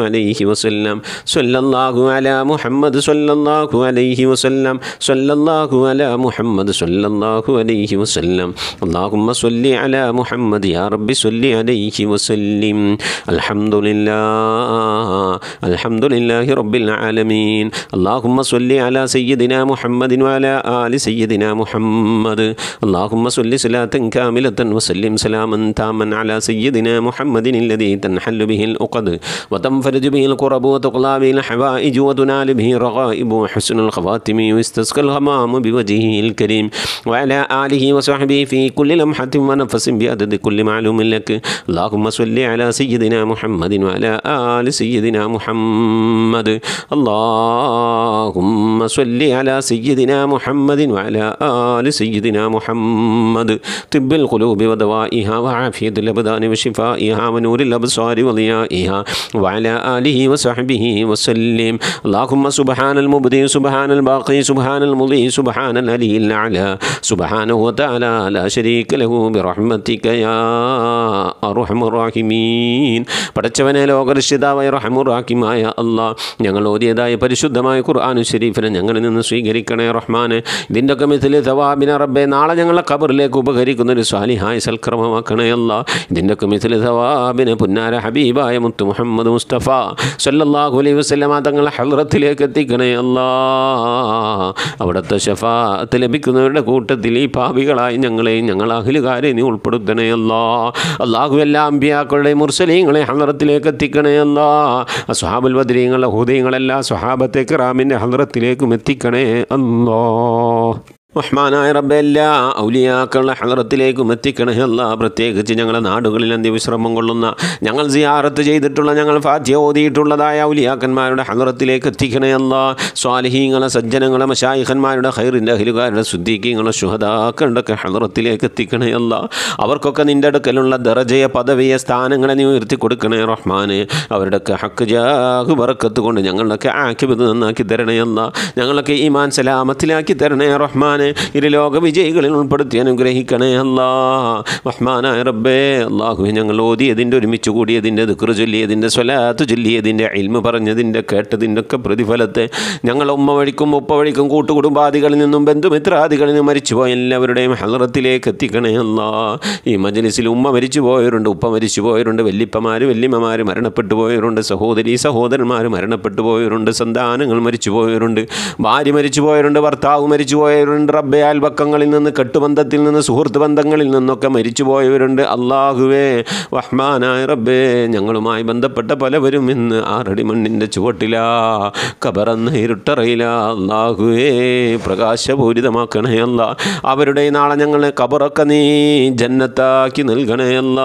عليه وسلم صلى الله على محمد صلى الله عليه وسلم صلى الله على محمد صلى الله عليه وسلم اللهم صل على محمد يا رب صل عليه وسلم الحمد لله الحمد لله رب العالمين اللهم صل على سيدنا محمد وعلى آل سيدنا محمد اللهم صل صلاة كاملة وسلم سلاما تاما على سيدنا محمد الذي تنحل به الأقد وتنفذ تخرج به الكرب وتقلى به الحوائج وتنال به الرغائب وحسن الخواتم ويستسقى الغمام بوجهه الكريم وعلى آله وصحبه في كل لمحة ونفس بأدد كل معلوم لك اللهم صل على سيدنا محمد وعلى آل سيدنا محمد اللهم صل على سيدنا محمد وعلى آل سيدنا محمد طب القلوب ودوائها وعافية الأبدان وشفائها ونور الأبصار وضيائها وعلى وعلى آله وصحبه وسلم اللهم سبحان المبدي سبحان الباقي سبحان المضي سبحان العلي الأعلى سبحانه وتعالى لا شريك له برحمتك يا അറുഹമു റാഹിമീൻ പടച്ചവനെ ലോകരക്ഷിതാവായ റഹമു റാഹിമായ അള്ളാ ഞങ്ങൾ ഓതിയതായ പരിശുദ്ധമായ ഖുർആാനു ഷരീഫിനെ ഞങ്ങളിൽ നിന്ന് സ്വീകരിക്കണേ റഹ്മാന് ഇതിൻ്റെ ഒക്കെ മിഥിൽ തവാബിന റബ്ബെ നാളെ ഞങ്ങളെ കബറിലേക്ക് ഉപകരിക്കുന്ന ഒരു സ്വാലിഹായ സൽക്രമമാക്കണേ അല്ല ഇതിൻ്റെ ഒക്കെ മിഥിൽ തവാബിനെ പുന്നാര ഹബീബായ മുത്തു മുഹമ്മദ് മുസ്തഫ സല്ലല്ലാഹു അലൈഹി വസല്ലം തങ്ങളെ ഹളറത്തിലേക്ക് എത്തിക്കണേ അല്ലാ അവിടുത്തെ ഷഫാത്ത് ലഭിക്കുന്നവരുടെ കൂട്ടത്തിൽ ഈ പാപികളായി ഞങ്ങളെയും ഞങ്ങൾ അഖിലുകാരെ നീ ഉൾപ്പെടുത്തണേ അല്ലാ അള്ളാഹു എല്ലാ അമ്പിയാക്കളുടെ മുർസലീങ്ങളെ ഹളറത്തിലേക്ക് എത്തിക്കണേ അല്ലാ അസ്ഹാബുൽ ബദ്രീങ്ങളുടെ ഹുദയങ്ങളെല്ലാം സ്വഹാബത്തെ റാമിൻ്റെ ഹൽറത്തിലേക്കും എത്തിക്കണേ അല്ലോ റഹ്മാനായ റബ്ബ എല്ലാ ഔലിയാക്കളുടെ ഹലറത്തിലേക്കും എത്തിക്കണേ അല്ല പ്രത്യേകിച്ച് ഞങ്ങളുടെ നാടുകളിൽ അന്ത്യവിശ്രമം കൊള്ളുന്ന ഞങ്ങൾ സിയാറത്ത് ചെയ്തിട്ടുള്ള ഞങ്ങൾ ഫാധ്യ ഓതിയിട്ടുള്ളതായ ഔലിയാക്കന്മാരുടെ ഹലറത്തിലേക്ക് എത്തിക്കണേ അല്ല സ്വാലിഹീങ്ങളെ സജ്ജനങ്ങളെ മഷായിഖന്മാരുടെ ഹൈറിൻ്റെ അഹിലുകാരുടെ ശുദ്ധീകീങ്ങളെ ശുഹദാക്കളുടെ ഹലറത്തിലേക്ക് എത്തിക്കണേ അല്ല അവർക്കൊക്കെ നിൻ്റെ അടുക്കലുള്ള ദറജയ പദവിയെ സ്ഥാനങ്ങളെ നീ ഉയർത്തി കൊടുക്കണേ റഹ്മാന് അവരുടെയൊക്കെ ഹക്ക് ജാഹ് പറക്കത്ത് കൊണ്ട് ഞങ്ങളുടെയൊക്കെ ആക്കിബത് നന്നാക്കി തരണേ എന്ന ഞങ്ങളൊക്കെ ഈമാൻ സലാമത്തിലാക്കി തരണേ റഹ്മാൻ ഇരു ലോക വിജയികളിൽ ഉൾപ്പെടുത്തി അനുഗ്രഹിക്കണേ അല്ലാ റഹ്മാനായ റബ്ബേ അള്ളാഹുവെ ഞങ്ങൾ ഓതിയതിൻ്റെ ഒരുമിച്ച് കൂടിയതിൻ്റെ ദുഃഖർ ചൊല്ലിയതിൻ്റെ സ്വലാത്ത് ചൊല്ലിയതിൻ്റെ അയിൽമ പറഞ്ഞതിൻ്റെ കേട്ടതിൻ്റെ ഒക്കെ പ്രതിഫലത്തെ ഞങ്ങൾ ഉമ്മ വഴിക്കും ഉപ്പ വഴിക്കും കൂട്ടുകുടുംബാദികളിൽ നിന്നും ബന്ധുമിത്രാദികളിൽ നിന്നും മരിച്ചുപോയ എല്ലാവരുടെയും ഹലറത്തിലേക്ക് എത്തിക്കണേ അല്ലാ ഈ മജലിസിൽ ഉമ്മ മരിച്ചു പോയവരുണ്ട് ഉപ്പ മരിച്ചു പോയവരുണ്ട് വല്യപ്പമാർ വല്യമ്മമാർ മരണപ്പെട്ടു പോയവരുണ്ട് സഹോദരി സഹോദരന്മാർ മരണപ്പെട്ടു പോയവരുണ്ട് സന്താനങ്ങൾ മരിച്ചു പോയവരുണ്ട് ഭാര്യ മരിച്ചു പോയവരുണ്ട് ഭർത്താവ് മരിച്ചു പോയവരുണ്ട് റബ്ബെ അയൽപക്കങ്ങളിൽ നിന്ന് കെട്ടുബന്ധത്തിൽ നിന്ന് സുഹൃത്ത് ബന്ധങ്ങളിൽ നിന്നൊക്കെ മരിച്ചുപോയവരുണ്ട് അള്ളാഹുവേ വഹ്മാനായ റബ്ബേ ഞങ്ങളുമായി ബന്ധപ്പെട്ട പലവരും ഇന്ന് ആറടി മണ്ണിൻ്റെ ചുവട്ടിലാ കബറന്ന് ഇരുട്ടറയില അള്ളാഹുവേ പ്രകാശപൂരിതമാക്കണേ അല്ല അവരുടെ നാളെ ഞങ്ങളെ കബറൊക്കെ നീ ജന്നത്താക്കി നൽകണേ അല്ല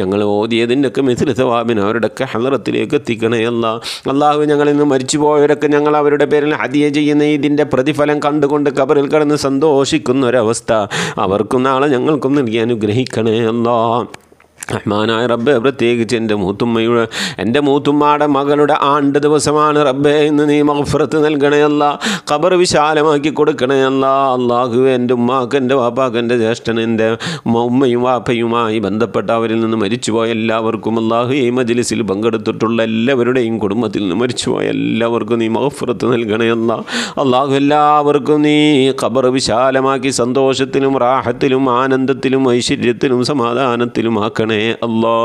ഞങ്ങൾ ഓതിയതിൻ്റെയൊക്കെ മിഥില സവാബിന് അവരുടെയൊക്കെ ഹലറത്തിലേക്ക് എത്തിക്കണേ അല്ല അള്ളാഹു ഞങ്ങളിന്ന് മരിച്ചുപോയവരൊക്കെ ഞങ്ങൾ അവരുടെ പേരിൽ ഹതിയ ചെയ്യുന്ന ഇതിൻ്റെ പ്രതിഫലം കണ്ടുകൊണ്ട് കൊണ്ട് കബറിൽ കടന്ന് സന്തോഷിക്കുന്നൊരവസ്ഥ അവർക്കും നാളെ ഞങ്ങൾക്കും നൽകി അനുഗ്രഹിക്കണേ എന്നോ റഹ്മാനായ റബ്ബെ പ്രത്യേകിച്ച് എൻ്റെ മൂത്തുമ്മയുടെ എൻ്റെ മൂത്തുമ്മയുടെ മകളുടെ ആണ്ട് ദിവസമാണ് റബ്ബെ എന്ന് നീ മഹഫുറത്ത് നൽകണയല്ല ഖബർ വിശാലമാക്കി കൊടുക്കണയല്ല അള്ളാഹു എൻ്റെ ഉമ്മാക്ക് എൻ്റെ വാപ്പാക്ക് എൻ്റെ ജ്യേഷ്ഠൻ എൻ്റെ ഉമ്മയും വാപ്പയുമായി ബന്ധപ്പെട്ട അവരിൽ നിന്ന് മരിച്ചുപോയ എല്ലാവർക്കും അള്ളാഹു ഈ മജിലിസിൽ പങ്കെടുത്തിട്ടുള്ള എല്ലാവരുടെയും കുടുംബത്തിൽ നിന്ന് മരിച്ചുപോയ എല്ലാവർക്കും നീ മഹഫുറത്ത് നൽകണയല്ല അള്ളാഹു എല്ലാവർക്കും നീ ഖബർ വിശാലമാക്കി സന്തോഷത്തിലും റാഹത്തിലും ആനന്ദത്തിലും ഐശ്വര്യത്തിലും സമാധാനത്തിലും ആക്കണേ തരണേ അല്ലാ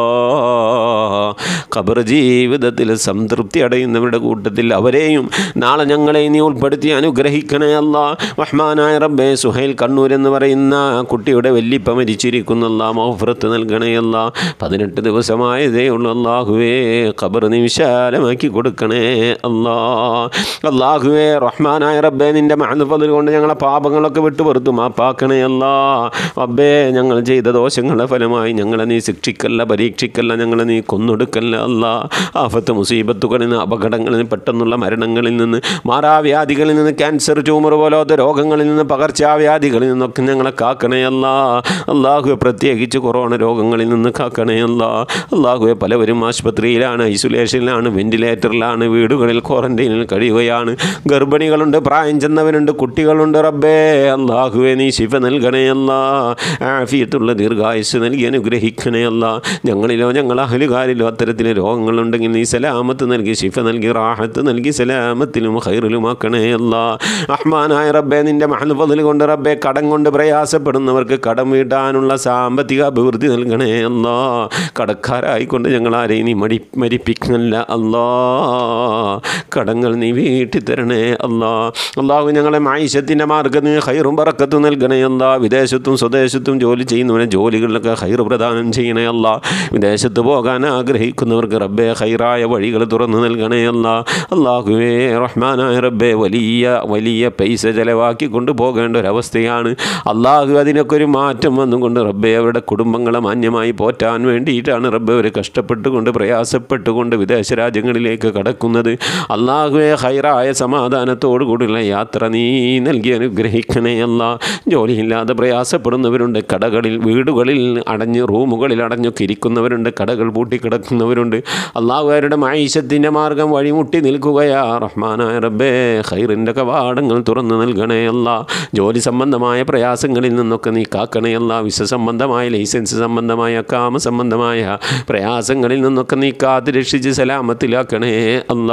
ഖബർ ജീവിതത്തിൽ സംതൃപ്തി അടയുന്നവരുടെ കൂട്ടത്തിൽ അവരെയും നാളെ ഞങ്ങളെ നീ ഉൾപ്പെടുത്തി അനുഗ്രഹിക്കണേ അല്ലാ റഹ്മാനായ റബ്ബെ സുഹൈൽ കണ്ണൂർ എന്ന് പറയുന്ന കുട്ടിയുടെ വല്ലിപ്പ മരിച്ചിരിക്കുന്നല്ല നൽകണേ അല്ല പതിനെട്ട് ദിവസമായതേ ഉള്ളു അല്ലാഹുവേ ഖബർ നീ വിശാലമാക്കി കൊടുക്കണേ അല്ലാ അള്ളാഹുവേ റഹ്മാനായ റബ്ബെ നിൻ്റെ മഹനുപതിൽ കൊണ്ട് ഞങ്ങളെ പാപങ്ങളൊക്കെ ആ മാപ്പാക്കണേ അല്ലാ റബ്ബേ ഞങ്ങൾ ചെയ്ത ദോഷങ്ങളുടെ ഫലമായി ഞങ്ങളെ നീ ശിക്ഷിക്കല്ല പരീക്ഷിക്കല്ല ഞങ്ങളെ നീ കൊന്നൊടുക്കല്ല അല്ല ആഫത്ത് മുസീബത്തുകളിൽ നിന്ന് അപകടങ്ങളിൽ നിന്ന് പെട്ടെന്നുള്ള മരണങ്ങളിൽ നിന്ന് മാറാവ്യാധികളിൽ നിന്ന് ക്യാൻസർ ട്യൂമർ പോലത്തെ രോഗങ്ങളിൽ നിന്ന് പകർച്ചാവ്യാധികളിൽ നിന്നൊക്കെ ഞങ്ങളെ കാക്കണയല്ല അള്ളാഹുവെ പ്രത്യേകിച്ച് കൊറോണ രോഗങ്ങളിൽ നിന്ന് കാക്കണയല്ല അള്ളാഹുവെ പലവരും ആശുപത്രിയിലാണ് ഐസൊലേഷനിലാണ് വെന്റിലേറ്ററിലാണ് വീടുകളിൽ ക്വാറന്റൈനിൽ കഴിയുകയാണ് ഗർഭിണികളുണ്ട് പ്രായം ചെന്നവരുണ്ട് കുട്ടികളുണ്ട് റബ്ബേ അള്ളാഹുവെ നീ ശിവ നൽകണയല്ല ആഫിയത്തുള്ള ദീർഘായുസ് നൽകി അനുഗ്രഹിക്കണേ അല്ല ഞങ്ങളിലോ ഞങ്ങൾ അഹലുകാരിലോ അത്തരത്തിലെ രോഗങ്ങളുണ്ടെങ്കിൽ നീ സലാമത്ത് നൽകി ഷിഫ നൽകി റാഹത്ത് നൽകി സലാമത്തിലും ഹൈറിലുമാക്കണേ അല്ല അഹ്മാനായ റബ്ബെ നിൻ്റെ മഹൽഫതിൽ കൊണ്ട് റബ്ബെ കടം കൊണ്ട് പ്രയാസപ്പെടുന്നവർക്ക് കടം വീട്ടാനുള്ള സാമ്പത്തിക അഭിവൃദ്ധി നൽകണേ അല്ല കടക്കാരായിക്കൊണ്ട് ഞങ്ങളാരെയും നീ മടി മരിപ്പിക്കുന്നല്ല അല്ലാ കടങ്ങൾ നീ വീട്ടി തരണേ അല്ലാ അള്ളാഹു ഞങ്ങളെ മായിഷത്തിൻ്റെ മാർഗ്ഗത്തിന് ഹൈറും പറക്കത്തും നൽകണേ അല്ലാ വിദേശത്തും സ്വദേശത്തും ജോലി ചെയ്യുന്നവനെ ജോലികളിലൊക്കെ ഹൈർ പ്രദാനം ചെയ്യണേ നൽകണേ അല്ല വിദേശത്ത് പോകാൻ ആഗ്രഹിക്കുന്നവർക്ക് റബ്ബെ ഹൈറായ വഴികൾ തുറന്നു നൽകണേ അല്ല അള്ളാഹുവേ റഹ്മാനായ റബ്ബെ വലിയ വലിയ പൈസ ചിലവാക്കി കൊണ്ട് പോകേണ്ട ഒരവസ്ഥയാണ് അള്ളാഹു അതിനൊക്കെ ഒരു മാറ്റം വന്നുകൊണ്ട് റബ്ബെ അവരുടെ കുടുംബങ്ങളെ മാന്യമായി പോറ്റാൻ വേണ്ടിയിട്ടാണ് റബ്ബെ അവർ കഷ്ടപ്പെട്ടുകൊണ്ട് പ്രയാസപ്പെട്ടുകൊണ്ട് വിദേശ രാജ്യങ്ങളിലേക്ക് കടക്കുന്നത് അള്ളാഹുവെ ഹൈറായ സമാധാനത്തോടു കൂടിയുള്ള യാത്ര നീ നൽകി അനുഗ്രഹിക്കണേ അല്ല ജോലിയില്ലാതെ പ്രയാസപ്പെടുന്നവരുണ്ട് കടകളിൽ വീടുകളിൽ അടഞ്ഞ് റൂമുകളിൽ അടഞ്ഞൊക്കെ ഇരിക്കുന്നവരുണ്ട് കടകൾ പൂട്ടിക്കിടക്കുന്നവരുണ്ട് കിടക്കുന്നവരുണ്ട് അവരുടെ മായിഷത്തിൻ്റെ മാർഗം വഴിമുട്ടി നിൽക്കുകയാ റഹ്മാനായ റബ്ബേ ഹൈറിൻ്റെ കവാടങ്ങൾ തുറന്നു നൽകണേ അല്ല ജോലി സംബന്ധമായ പ്രയാസങ്ങളിൽ നിന്നൊക്കെ നീ കാക്കണേ അല്ല വിസ സംബന്ധമായ ലൈസൻസ് സംബന്ധമായ കാമ സംബന്ധമായ പ്രയാസങ്ങളിൽ നിന്നൊക്കെ നീ കാത്ത് സലാമത്തിലാക്കണേ അല്ല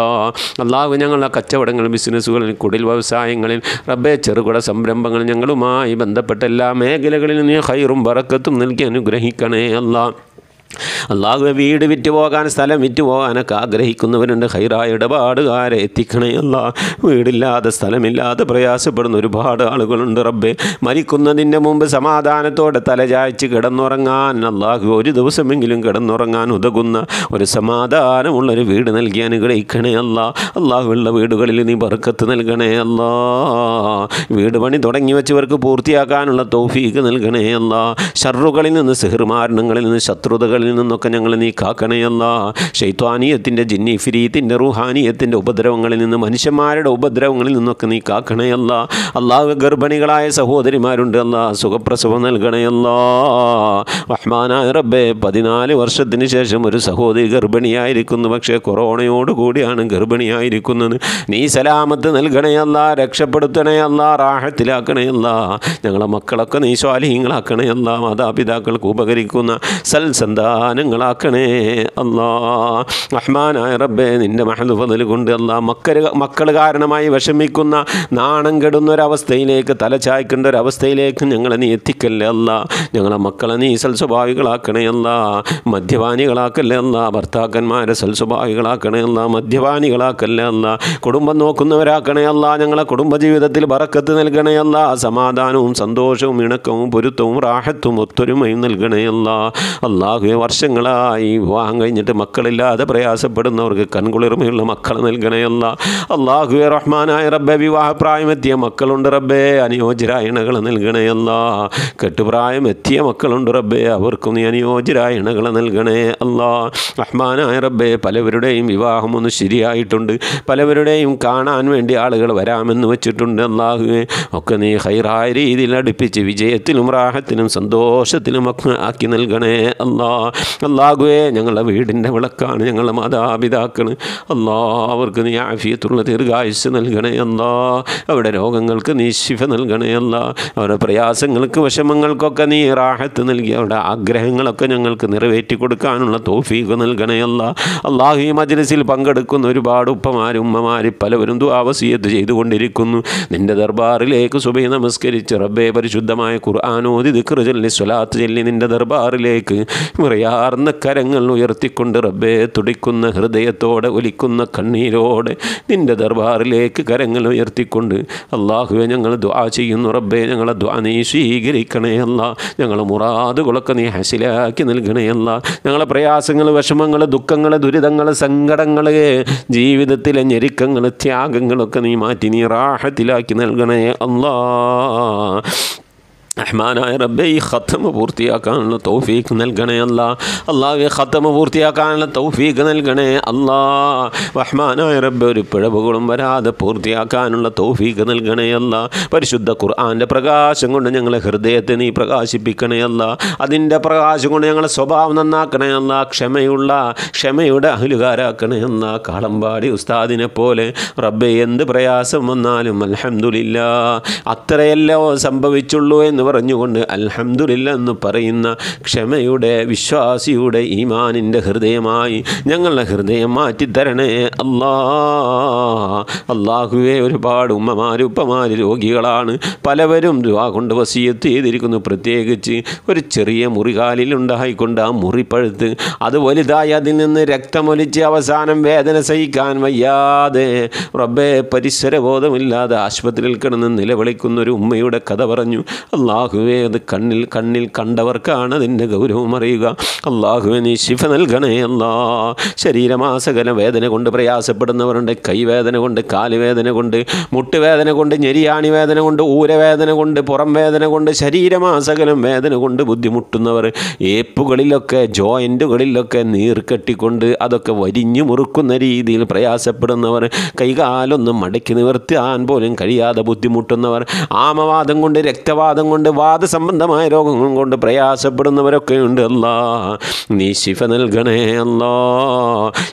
അള്ളാഹു ഞങ്ങളുടെ കച്ചവടങ്ങൾ ബിസിനസ്സുകളിൽ കുടിൽ വ്യവസായങ്ങളിൽ റബ്ബേ ചെറുകിട സംരംഭങ്ങൾ ഞങ്ങളുമായി ബന്ധപ്പെട്ട എല്ലാ മേഖലകളിലും നീ ഹൈറും വറക്കത്തും നൽകി അനുഗ്രഹിക്കണേ അല്ല lot. അള്ളാഹുവെ വീട് വിറ്റ് പോകാൻ സ്ഥലം വിറ്റ് പോകാനൊക്കെ ആഗ്രഹിക്കുന്നവരുണ്ട് ഹൈറായ ഇടപാടുകാരെ എത്തിക്കണേ അല്ല വീടില്ലാതെ സ്ഥലമില്ലാതെ പ്രയാസപ്പെടുന്ന ഒരുപാട് ആളുകളുണ്ട് റബ്ബെ മരിക്കുന്നതിൻ്റെ മുമ്പ് സമാധാനത്തോടെ തലചായ്ച്ച് കിടന്നുറങ്ങാൻ അള്ളാഹു ഒരു ദിവസമെങ്കിലും കിടന്നുറങ്ങാൻ ഉതകുന്ന ഒരു സമാധാനമുള്ളൊരു വീട് നൽകി അനുഗ്രഹിക്കണേ അല്ല അള്ളാഹുള്ള വീടുകളിൽ നീ ബർക്കത്ത് നൽകണേ അല്ല വീട് പണി തുടങ്ങി വെച്ചവർക്ക് പൂർത്തിയാക്കാനുള്ള തോഫീക്ക് നൽകണേ അല്ല ഷറുകളിൽ നിന്ന് സിഹിർമാരണങ്ങളിൽ നിന്ന് ശത്രുതകൾ ശത്രുക്കളിൽ നിന്നൊക്കെ ഞങ്ങൾ നീ കാക്കണയല്ല ശൈത്വാനീയത്തിൻ്റെ ജിന്നി ഫിരീത്തിൻ്റെ റുഹാനീയത്തിൻ്റെ ഉപദ്രവങ്ങളിൽ നിന്ന് മനുഷ്യന്മാരുടെ ഉപദ്രവങ്ങളിൽ നിന്നൊക്കെ നീ കാക്കണയല്ല അള്ളാഹ് ഗർഭിണികളായ സഹോദരിമാരുണ്ട് അല്ല സുഖപ്രസവം നൽകണയല്ല റഹ്മാനായ റബ്ബെ പതിനാല് വർഷത്തിന് ശേഷം ഒരു സഹോദരി ഗർഭിണിയായിരിക്കുന്നു പക്ഷേ കൊറോണയോട് കൂടിയാണ് ഗർഭിണിയായിരിക്കുന്നത് നീ സലാമത്ത് നൽകണയല്ല രക്ഷപ്പെടുത്തണയല്ല റാഹത്തിലാക്കണയല്ല ഞങ്ങളെ മക്കളൊക്കെ നീ സ്വാലിഹ്യങ്ങളാക്കണയല്ല മാതാപിതാക്കൾക്ക് ഉപകരിക്കുന്ന സൽസന്ധ ദാനങ്ങളാക്കണേ അല്ലാ റഹ്മാനായ റബ്ബേ നിന്റെ മഹദ് ഫതിൽ കൊണ്ട് അല്ലാ മക്കൾ മക്കൾ കാരണമായി വിഷമിക്കുന്ന നാണം കെടുന്ന ഒരവസ്ഥയിലേക്ക് തലചായ്ക്കേണ്ട ഒരവസ്ഥയിലേക്ക് ഞങ്ങളെ നീ എത്തിക്കല്ലേ അല്ല ഞങ്ങളെ മക്കളെ നീ സൽസ്വഭാവികളാക്കണേ അല്ല മദ്യപാനികളാക്കല്ലേ അല്ല ഭർത്താക്കന്മാരെ സൽസ്വഭാവികളാക്കണേ അല്ല മദ്യപാനികളാക്കല്ലേ അല്ല കുടുംബം നോക്കുന്നവരാക്കണേ അല്ല ഞങ്ങളെ കുടുംബജീവിതത്തിൽ ബറക്കത്ത് നൽകണേ അല്ല സമാധാനവും സന്തോഷവും ഇണക്കവും പൊരുത്തവും റാഹത്തും ഒത്തൊരുമയും നൽകണേ അല്ല അല്ലാഹു വർഷങ്ങളായി വിവാഹം കഴിഞ്ഞിട്ട് മക്കളില്ലാതെ പ്രയാസപ്പെടുന്നവർക്ക് കൺകുളിർമയുള്ള മക്കൾ നൽകണയല്ല അള്ളാഹു റഹ്മാനായ റബ്ബെ വിവാഹപ്രായമെത്തിയ മക്കളുണ്ട് റബ്ബേ അനുയോജ്യരായണകൾ നൽകണയല്ല കെട്ടുപ്രായം എത്തിയ മക്കളുണ്ട് റബ്ബേ അവർക്കും നീ അനുയോജ്യരായണകൾ നൽകണേ അല്ലാ റഹ്മാനായ റബ്ബേ പലവരുടെയും വിവാഹം ഒന്ന് ശരിയായിട്ടുണ്ട് പലവരുടെയും കാണാൻ വേണ്ടി ആളുകൾ വരാമെന്ന് വെച്ചിട്ടുണ്ട് അള്ളാഹുവേ ഒക്കെ നീ ഹൈറായ രീതിയിൽ അടുപ്പിച്ച് വിജയത്തിലും റാഹത്തിനും സന്തോഷത്തിലും ഒക്കെ ആക്കി നൽകണേ അല്ലാ അല്ലാഹുവേ ഞങ്ങളുടെ വീടിൻ്റെ വിളക്കാണ് ഞങ്ങളുടെ മാതാപിതാക്കൾ അല്ലാ അവർക്ക് നീ ആഫിയത്തുള്ള ദീർഘായുസ് നൽകണേ അല്ലാ അവരുടെ രോഗങ്ങൾക്ക് നീ ശിഫ നൽകണേ അല്ല അവരുടെ പ്രയാസങ്ങൾക്ക് വിഷമങ്ങൾക്കൊക്കെ നീ റാഹത്ത് നൽകി അവരുടെ ആഗ്രഹങ്ങളൊക്കെ ഞങ്ങൾക്ക് നിറവേറ്റി കൊടുക്കാനുള്ള തോഫീക്ക് നൽകണേ അല്ല അള്ളാഹു ഈ മജ്ലിസിൽ പങ്കെടുക്കുന്ന ഒരുപാട് ഉപ്പമാരും ഉമ്മമാർ പലവരും ദുവാവസീയത്ത് ചെയ്തുകൊണ്ടിരിക്കുന്നു നിൻ്റെ ദർബാറിലേക്ക് സുബൈ നമസ്കരിച്ച് റബ്ബെ പരിശുദ്ധമായ ഖുർആാനോദി ദിക്കറു ചൊല്ലി സ്വലാത്ത് ചൊല്ലി നിൻ്റെ ദർബാറിലേക്ക് പറയാർന്ന കരങ്ങൾ ഉയർത്തിക്കൊണ്ട് റബ്ബേ തുടിക്കുന്ന ഹൃദയത്തോടെ ഒലിക്കുന്ന കണ്ണീരോടെ നിൻ്റെ ദർബാറിലേക്ക് കരങ്ങൾ ഉയർത്തിക്കൊണ്ട് അള്ളാഹുവെ ഞങ്ങൾ ദ്വാ ചെയ്യുന്നു റബ്ബേ ഞങ്ങളെ ദ്വാ നീ സ്വീകരിക്കണേ അല്ല ഞങ്ങളെ മുറാദുകളൊക്കെ നീ ഹസിലാക്കി നൽകണേ അല്ല ഞങ്ങളെ പ്രയാസങ്ങൾ വിഷമങ്ങൾ ദുഃഖങ്ങൾ ദുരിതങ്ങൾ സങ്കടങ്ങൾ ജീവിതത്തിലെ ഞെരുക്കങ്ങൾ ത്യാഗങ്ങളൊക്കെ നീ മാറ്റി നീ റാഹത്തിലാക്കി നൽകണേ അല്ലാ അഹ്മാനായ റബ്ബെ ഈ ഖത്തമ പൂർത്തിയാക്കാനുള്ള തൗഫീഖ് നൽകണേ അല്ല അള്ളാവെ ഖത്തമ പൂർത്തിയാക്കാനുള്ള തൗഫീഖ് നൽകണേ അല്ലാ വഹ്മാനായ റബ്ബെ ഒരു പിഴവുകളും വരാതെ പൂർത്തിയാക്കാനുള്ള തൗഫീഖ് നൽകണേ അല്ല പരിശുദ്ധ ഖുർആാൻ്റെ പ്രകാശം കൊണ്ട് ഞങ്ങളെ ഹൃദയത്തെ നീ പ്രകാശിപ്പിക്കണേ അല്ല അതിൻ്റെ പ്രകാശം കൊണ്ട് ഞങ്ങളെ സ്വഭാവം നന്നാക്കണേ അല്ല ക്ഷമയുള്ള ക്ഷമയുടെ അഹലുകാരാക്കണേ എന്ന കാളമ്പാടി ഉസ്താദിനെ പോലെ റബ്ബെ എന്ത് പ്രയാസം വന്നാലും അലഹമുല്ല അത്രയല്ലോ സംഭവിച്ചുള്ളൂ എന്ന് പറഞ്ഞുകൊണ്ട് അൽഹംദുലില്ല എന്ന് പറയുന്ന ക്ഷമയുടെ വിശ്വാസിയുടെ ഈമാനിൻ്റെ ഹൃദയമായി ഞങ്ങളുടെ ഹൃദയം മാറ്റിത്തരണേ അല്ലാ അള്ളാഹുവെ ഒരുപാട് ഉമ്മമാര് ഉപ്പമാര് രോഗികളാണ് പലവരും രൂപ കൊണ്ട് വസിയത്ത് ചെയ്തിരിക്കുന്നു പ്രത്യേകിച്ച് ഒരു ചെറിയ ഉണ്ടായിക്കൊണ്ട് ആ മുറിപ്പഴുത്ത് അത് വലുതായി അതിൽ നിന്ന് രക്തമൊലിച്ച് അവസാനം വേദന സഹിക്കാൻ വയ്യാതെ റബ്ബെ പരിസരബോധമില്ലാതെ ആശുപത്രിയിൽ കിടന്ന് നിലവിളിക്കുന്ന ഒരു ഉമ്മയുടെ കഥ പറഞ്ഞു അള്ളാഹ് അള്ളാഹുവേ അത് കണ്ണിൽ കണ്ണിൽ കണ്ടവർക്കാണ് അതിൻ്റെ ഗൗരവം അറിയുക അള്ളാഹുവെ നീ ശിഫ നൽകണേ അല്ലാ ശരീരമാസകല വേദന കൊണ്ട് പ്രയാസപ്പെടുന്നവരുണ്ട് കൈവേദന കൊണ്ട് കാലുവേദന കൊണ്ട് മുട്ടുവേദന കൊണ്ട് ഞെരിയാണി വേദന കൊണ്ട് ഊരവേദന കൊണ്ട് പുറം വേദന കൊണ്ട് ശരീരമാസകലം വേദന കൊണ്ട് ബുദ്ധിമുട്ടുന്നവർ ഏപ്പുകളിലൊക്കെ ജോയിൻറ്റുകളിലൊക്കെ നീർക്കെട്ടിക്കൊണ്ട് അതൊക്കെ വരിഞ്ഞു മുറുക്കുന്ന രീതിയിൽ പ്രയാസപ്പെടുന്നവർ കൈകാലൊന്നും മടക്കി ആൻ പോലും കഴിയാതെ ബുദ്ധിമുട്ടുന്നവർ ആമവാദം കൊണ്ട് രക്തവാദം കൊണ്ട് കൊണ്ട് വാദസംബന്ധമായ രോഗങ്ങളും കൊണ്ട് പ്രയാസപ്പെടുന്നവരൊക്കെ ഉണ്ട് അല്ലാ നീ ശിഫ നൽകണേ അല്ലാ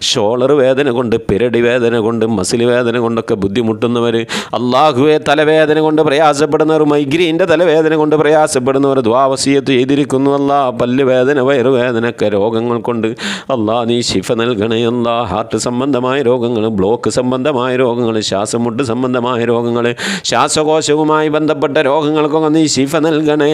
ഷോളർ വേദന കൊണ്ട് പിരടി വേദന കൊണ്ട് മസിൽ വേദന കൊണ്ടൊക്കെ ബുദ്ധിമുട്ടുന്നവർ അള്ളാഹുവെ തലവേദന കൊണ്ട് പ്രയാസപ്പെടുന്നവർ മൈഗ്രീൻ്റെ തലവേദന കൊണ്ട് പ്രയാസപ്പെടുന്നവർ ദ്വാവസീയത്ത് ചെയ്തിരിക്കുന്നു അല്ല വയറുവേദന ഒക്കെ രോഗങ്ങൾ കൊണ്ട് അല്ലാ നീ ശിഫ നൽകണേ അല്ലാ ഹാർട്ട് സംബന്ധമായ രോഗങ്ങൾ ബ്ലോക്ക് സംബന്ധമായ രോഗങ്ങൾ ശ്വാസമുട്ട് സംബന്ധമായ രോഗങ്ങൾ ശ്വാസകോശവുമായി ബന്ധപ്പെട്ട രോഗങ്ങൾക്കൊക്കെ നീ ശിഫ ഷിഫ നൽകണേ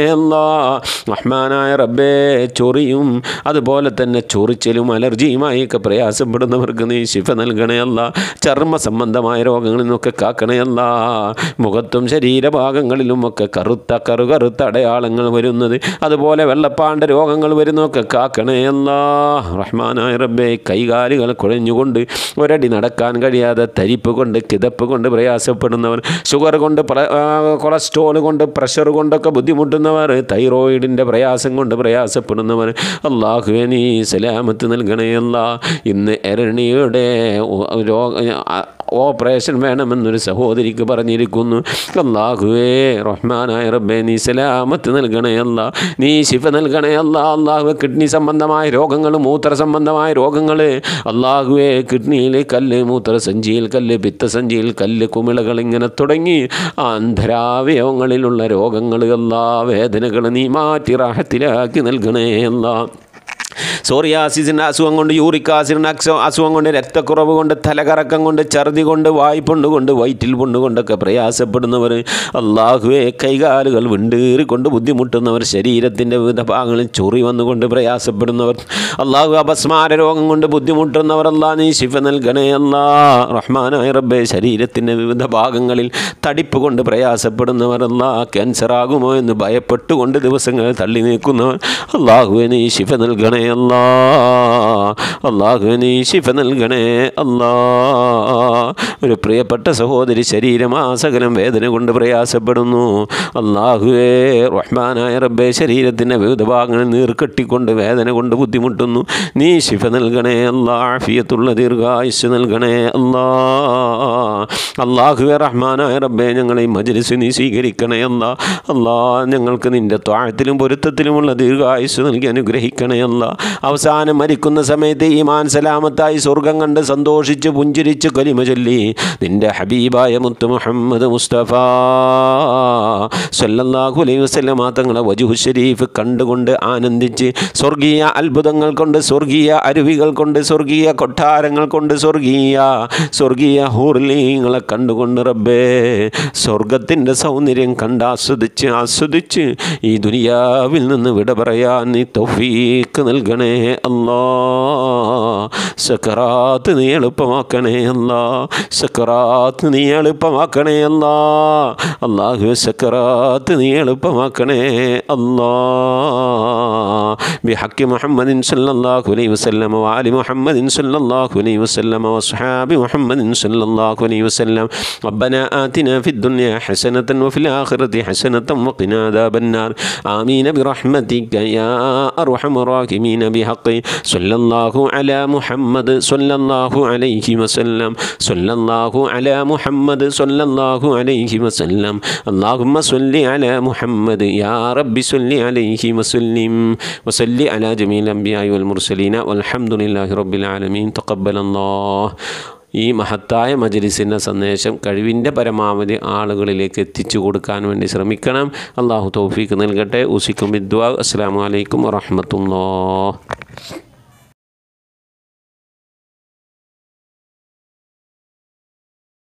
റഹ്മാനായ റബ്ബേ ചൊറിയും അതുപോലെ തന്നെ ചൊറിച്ചിലും അലർജിയുമായൊക്കെ പ്രയാസപ്പെടുന്നവർക്ക് നീ ശിഫ നൽകണയല്ല ചർമ്മ സംബന്ധമായ രോഗങ്ങളിൽ നിന്നൊക്കെ കാക്കണയല്ല മുഖത്തും ശരീരഭാഗങ്ങളിലും ഒക്കെ കറുത്ത കറു കറുത്ത അടയാളങ്ങൾ വരുന്നത് അതുപോലെ വെള്ളപ്പാണ്ട രോഗങ്ങൾ വരുന്നൊക്കെ കാക്കണയല്ല റഹ്മാനായ റബ്ബേ കൈകാലുകൾ കുഴഞ്ഞുകൊണ്ട് ഒരടി നടക്കാൻ കഴിയാതെ തരിപ്പ് കൊണ്ട് കിതപ്പ് കൊണ്ട് പ്രയാസപ്പെടുന്നവർ ഷുഗർ കൊണ്ട് കൊളസ്ട്രോള് കൊണ്ട് പ്രഷർ കൊണ്ടൊക്കെ കൊണ്ടൊക്കെ ബുദ്ധിമുട്ടുന്നവർ തൈറോയിഡിൻ്റെ പ്രയാസം കൊണ്ട് പ്രയാസപ്പെടുന്നവർ അള്ളാഹുവെ നീ നൽകണേ അല്ല ഇന്ന് എരണിയുടെ രോഗ ഓപ്പറേഷൻ വേണമെന്നൊരു സഹോദരിക്ക് പറഞ്ഞിരിക്കുന്നു അള്ളാഹുവേ റഹ്മാനായ റബ്ബേ നീ സലാമത്ത് നൽകണേ നീ ശിഫ നൽകണേ അള്ളാഹു കിഡ്നി സംബന്ധമായ രോഗങ്ങൾ മൂത്ര സംബന്ധമായ രോഗങ്ങൾ അള്ളാഹുവേ കിഡ്നിയിൽ കല്ല് മൂത്രസഞ്ചിയിൽ കല്ല് പിത്തസഞ്ചിയിൽ കല്ല് കുമിളകൾ ഇങ്ങനെ തുടങ്ങി അന്ധരാവയവങ്ങളിലുള്ള രോഗങ്ങൾ എല്ലാ വേദനകൾ നീ മാറ്റി റാഹത്തിലാക്കി നൽകണേ എല്ലാം സോറിയാസിസിൻ്റെ അസുഖം കൊണ്ട് യൂറിക് ആസിഡിൻ്റെ അസുഖം കൊണ്ട് രക്തക്കുറവ് കൊണ്ട് തലകറക്കം കൊണ്ട് ഛർദി കൊണ്ട് വായ്പൊണ്ട് കൊണ്ട് വയറ്റിൽ പൊണ്ട് കൊണ്ടൊക്കെ പ്രയാസപ്പെടുന്നവർ അള്ളാഹുവെ കൈകാലുകൾ വിണ്ടേറിക്കൊണ്ട് ബുദ്ധിമുട്ടുന്നവർ ശരീരത്തിൻ്റെ വിവിധ ഭാഗങ്ങളിൽ ചൊറി വന്നുകൊണ്ട് പ്രയാസപ്പെടുന്നവർ അള്ളാഹു അപസ്മാര രോഗം കൊണ്ട് ബുദ്ധിമുട്ടുന്നവർ അല്ലാ നീ ശിഫ നൽകണേ അല്ലാ റഹ്മാനായ റബ്ബെ ശരീരത്തിൻ്റെ വിവിധ ഭാഗങ്ങളിൽ തടിപ്പ് കൊണ്ട് പ്രയാസപ്പെടുന്നവർ അല്ലാ ക്യാൻസർ ആകുമോ എന്ന് ഭയപ്പെട്ടുകൊണ്ട് ദിവസങ്ങൾ തള്ളി നീക്കുന്നവർ അള്ളാഹുവെ നീ ശിഫ നൽകണേ നൽകണേ അല്ലാ അള്ളാഹു നീ ശിഫ നൽകണേ അല്ലാ ഒരു പ്രിയപ്പെട്ട സഹോദരി ശരീരം ആ സകലം വേദന കൊണ്ട് പ്രയാസപ്പെടുന്നു അള്ളാഹുവേ റഹ്മാനായ റബ്ബെ ശരീരത്തിൻ്റെ വിവിധ ഭാഗങ്ങളിൽ നീർക്കെട്ടിക്കൊണ്ട് വേദന കൊണ്ട് ബുദ്ധിമുട്ടുന്നു നീ ശിഫ നൽകണേ അല്ലാ ആഫിയത്തുള്ള ദീർഘായുസ് നൽകണേ അല്ലാ അള്ളാഹുവേ റഹ്മാനായ റബ്ബെ ഞങ്ങളെ മജലിസ് നീ സ്വീകരിക്കണേ അല്ല അല്ലാ ഞങ്ങൾക്ക് നിൻ്റെ താഴത്തിലും പൊരുത്തത്തിലുമുള്ള ദീർഘായുസ് നൽകി അനുഗ്രഹിക്കണേ അല്ല അവസാനം മരിക്കുന്ന സമയത്ത് ഈമാൻ സലാമത്തായി സ്വർഗം കണ്ട് സന്തോഷിച്ച് പുഞ്ചിരിച്ച് കലിമ ചൊല്ലി നിന്റെ ഹബീബായ മുത്തു മുഹമ്മദ് മുസ്തഫ സല്ലല്ലാഹു അലൈഹി വസല്ലമ തങ്ങളെ വജുഹു ഷരീഫ് കണ്ടുകൊണ്ട് ആനന്ദിച്ച് സ്വർഗീയ അത്ഭുതങ്ങൾ കൊണ്ട് സ്വർഗീയ അരുവികൾ കൊണ്ട് സ്വർഗീയ കൊട്ടാരങ്ങൾ കൊണ്ട് സ്വർഗീയ സ്വർഗീയ ഹൂർലീങ്ങളെ കണ്ടുകൊണ്ട് റബ്ബേ സ്വർഗത്തിൻ്റെ സൗന്ദര്യം കണ്ട് ആസ്വദിച്ച് ആസ്വദിച്ച് ഈ ദുനിയാവിൽ നിന്ന് വിട പറയാൻ നീ തൊഫീക്ക് നൽകി നൽകണേ അല്ലാ സക്കറാത്ത് നീ എളുപ്പമാക്കണേ അല്ലാ സക്കറാത്ത് നീ എളുപ്പമാക്കണേ അല്ലാ അള്ളാഹു സക്കറാത്ത് നീ എളുപ്പമാക്കണേ അല്ലാ بحق محمد صلى الله عليه وسلم وآل محمد صلى الله عليه وسلم وأصحاب محمد صلى الله عليه وسلم ربنا آتنا في الدنيا حسنة وفي الآخرة حسنة وقنا عذاب النار آمين برحمتك يا أرحم الراحمين المؤمنين بحق صلى الله على محمد صلى الله عليه وسلم صلى الله على محمد صلى الله عليه وسلم اللهم صل على محمد يا رب صل عليه وسلم وصل على جميع الأنبياء والمرسلين والحمد لله رب العالمين تقبل الله ഈ മഹത്തായ മജലിസിൻ്റെ സന്ദേശം കഴിവിൻ്റെ പരമാവധി ആളുകളിലേക്ക് എത്തിച്ചു കൊടുക്കാൻ വേണ്ടി ശ്രമിക്കണം അള്ളാഹു തൗഫീക്ക് നൽകട്ടെ ഉസിക്കും വിദ്വാ അസ്സാം വലൈക്കും വറഹമത്തുള്ളോ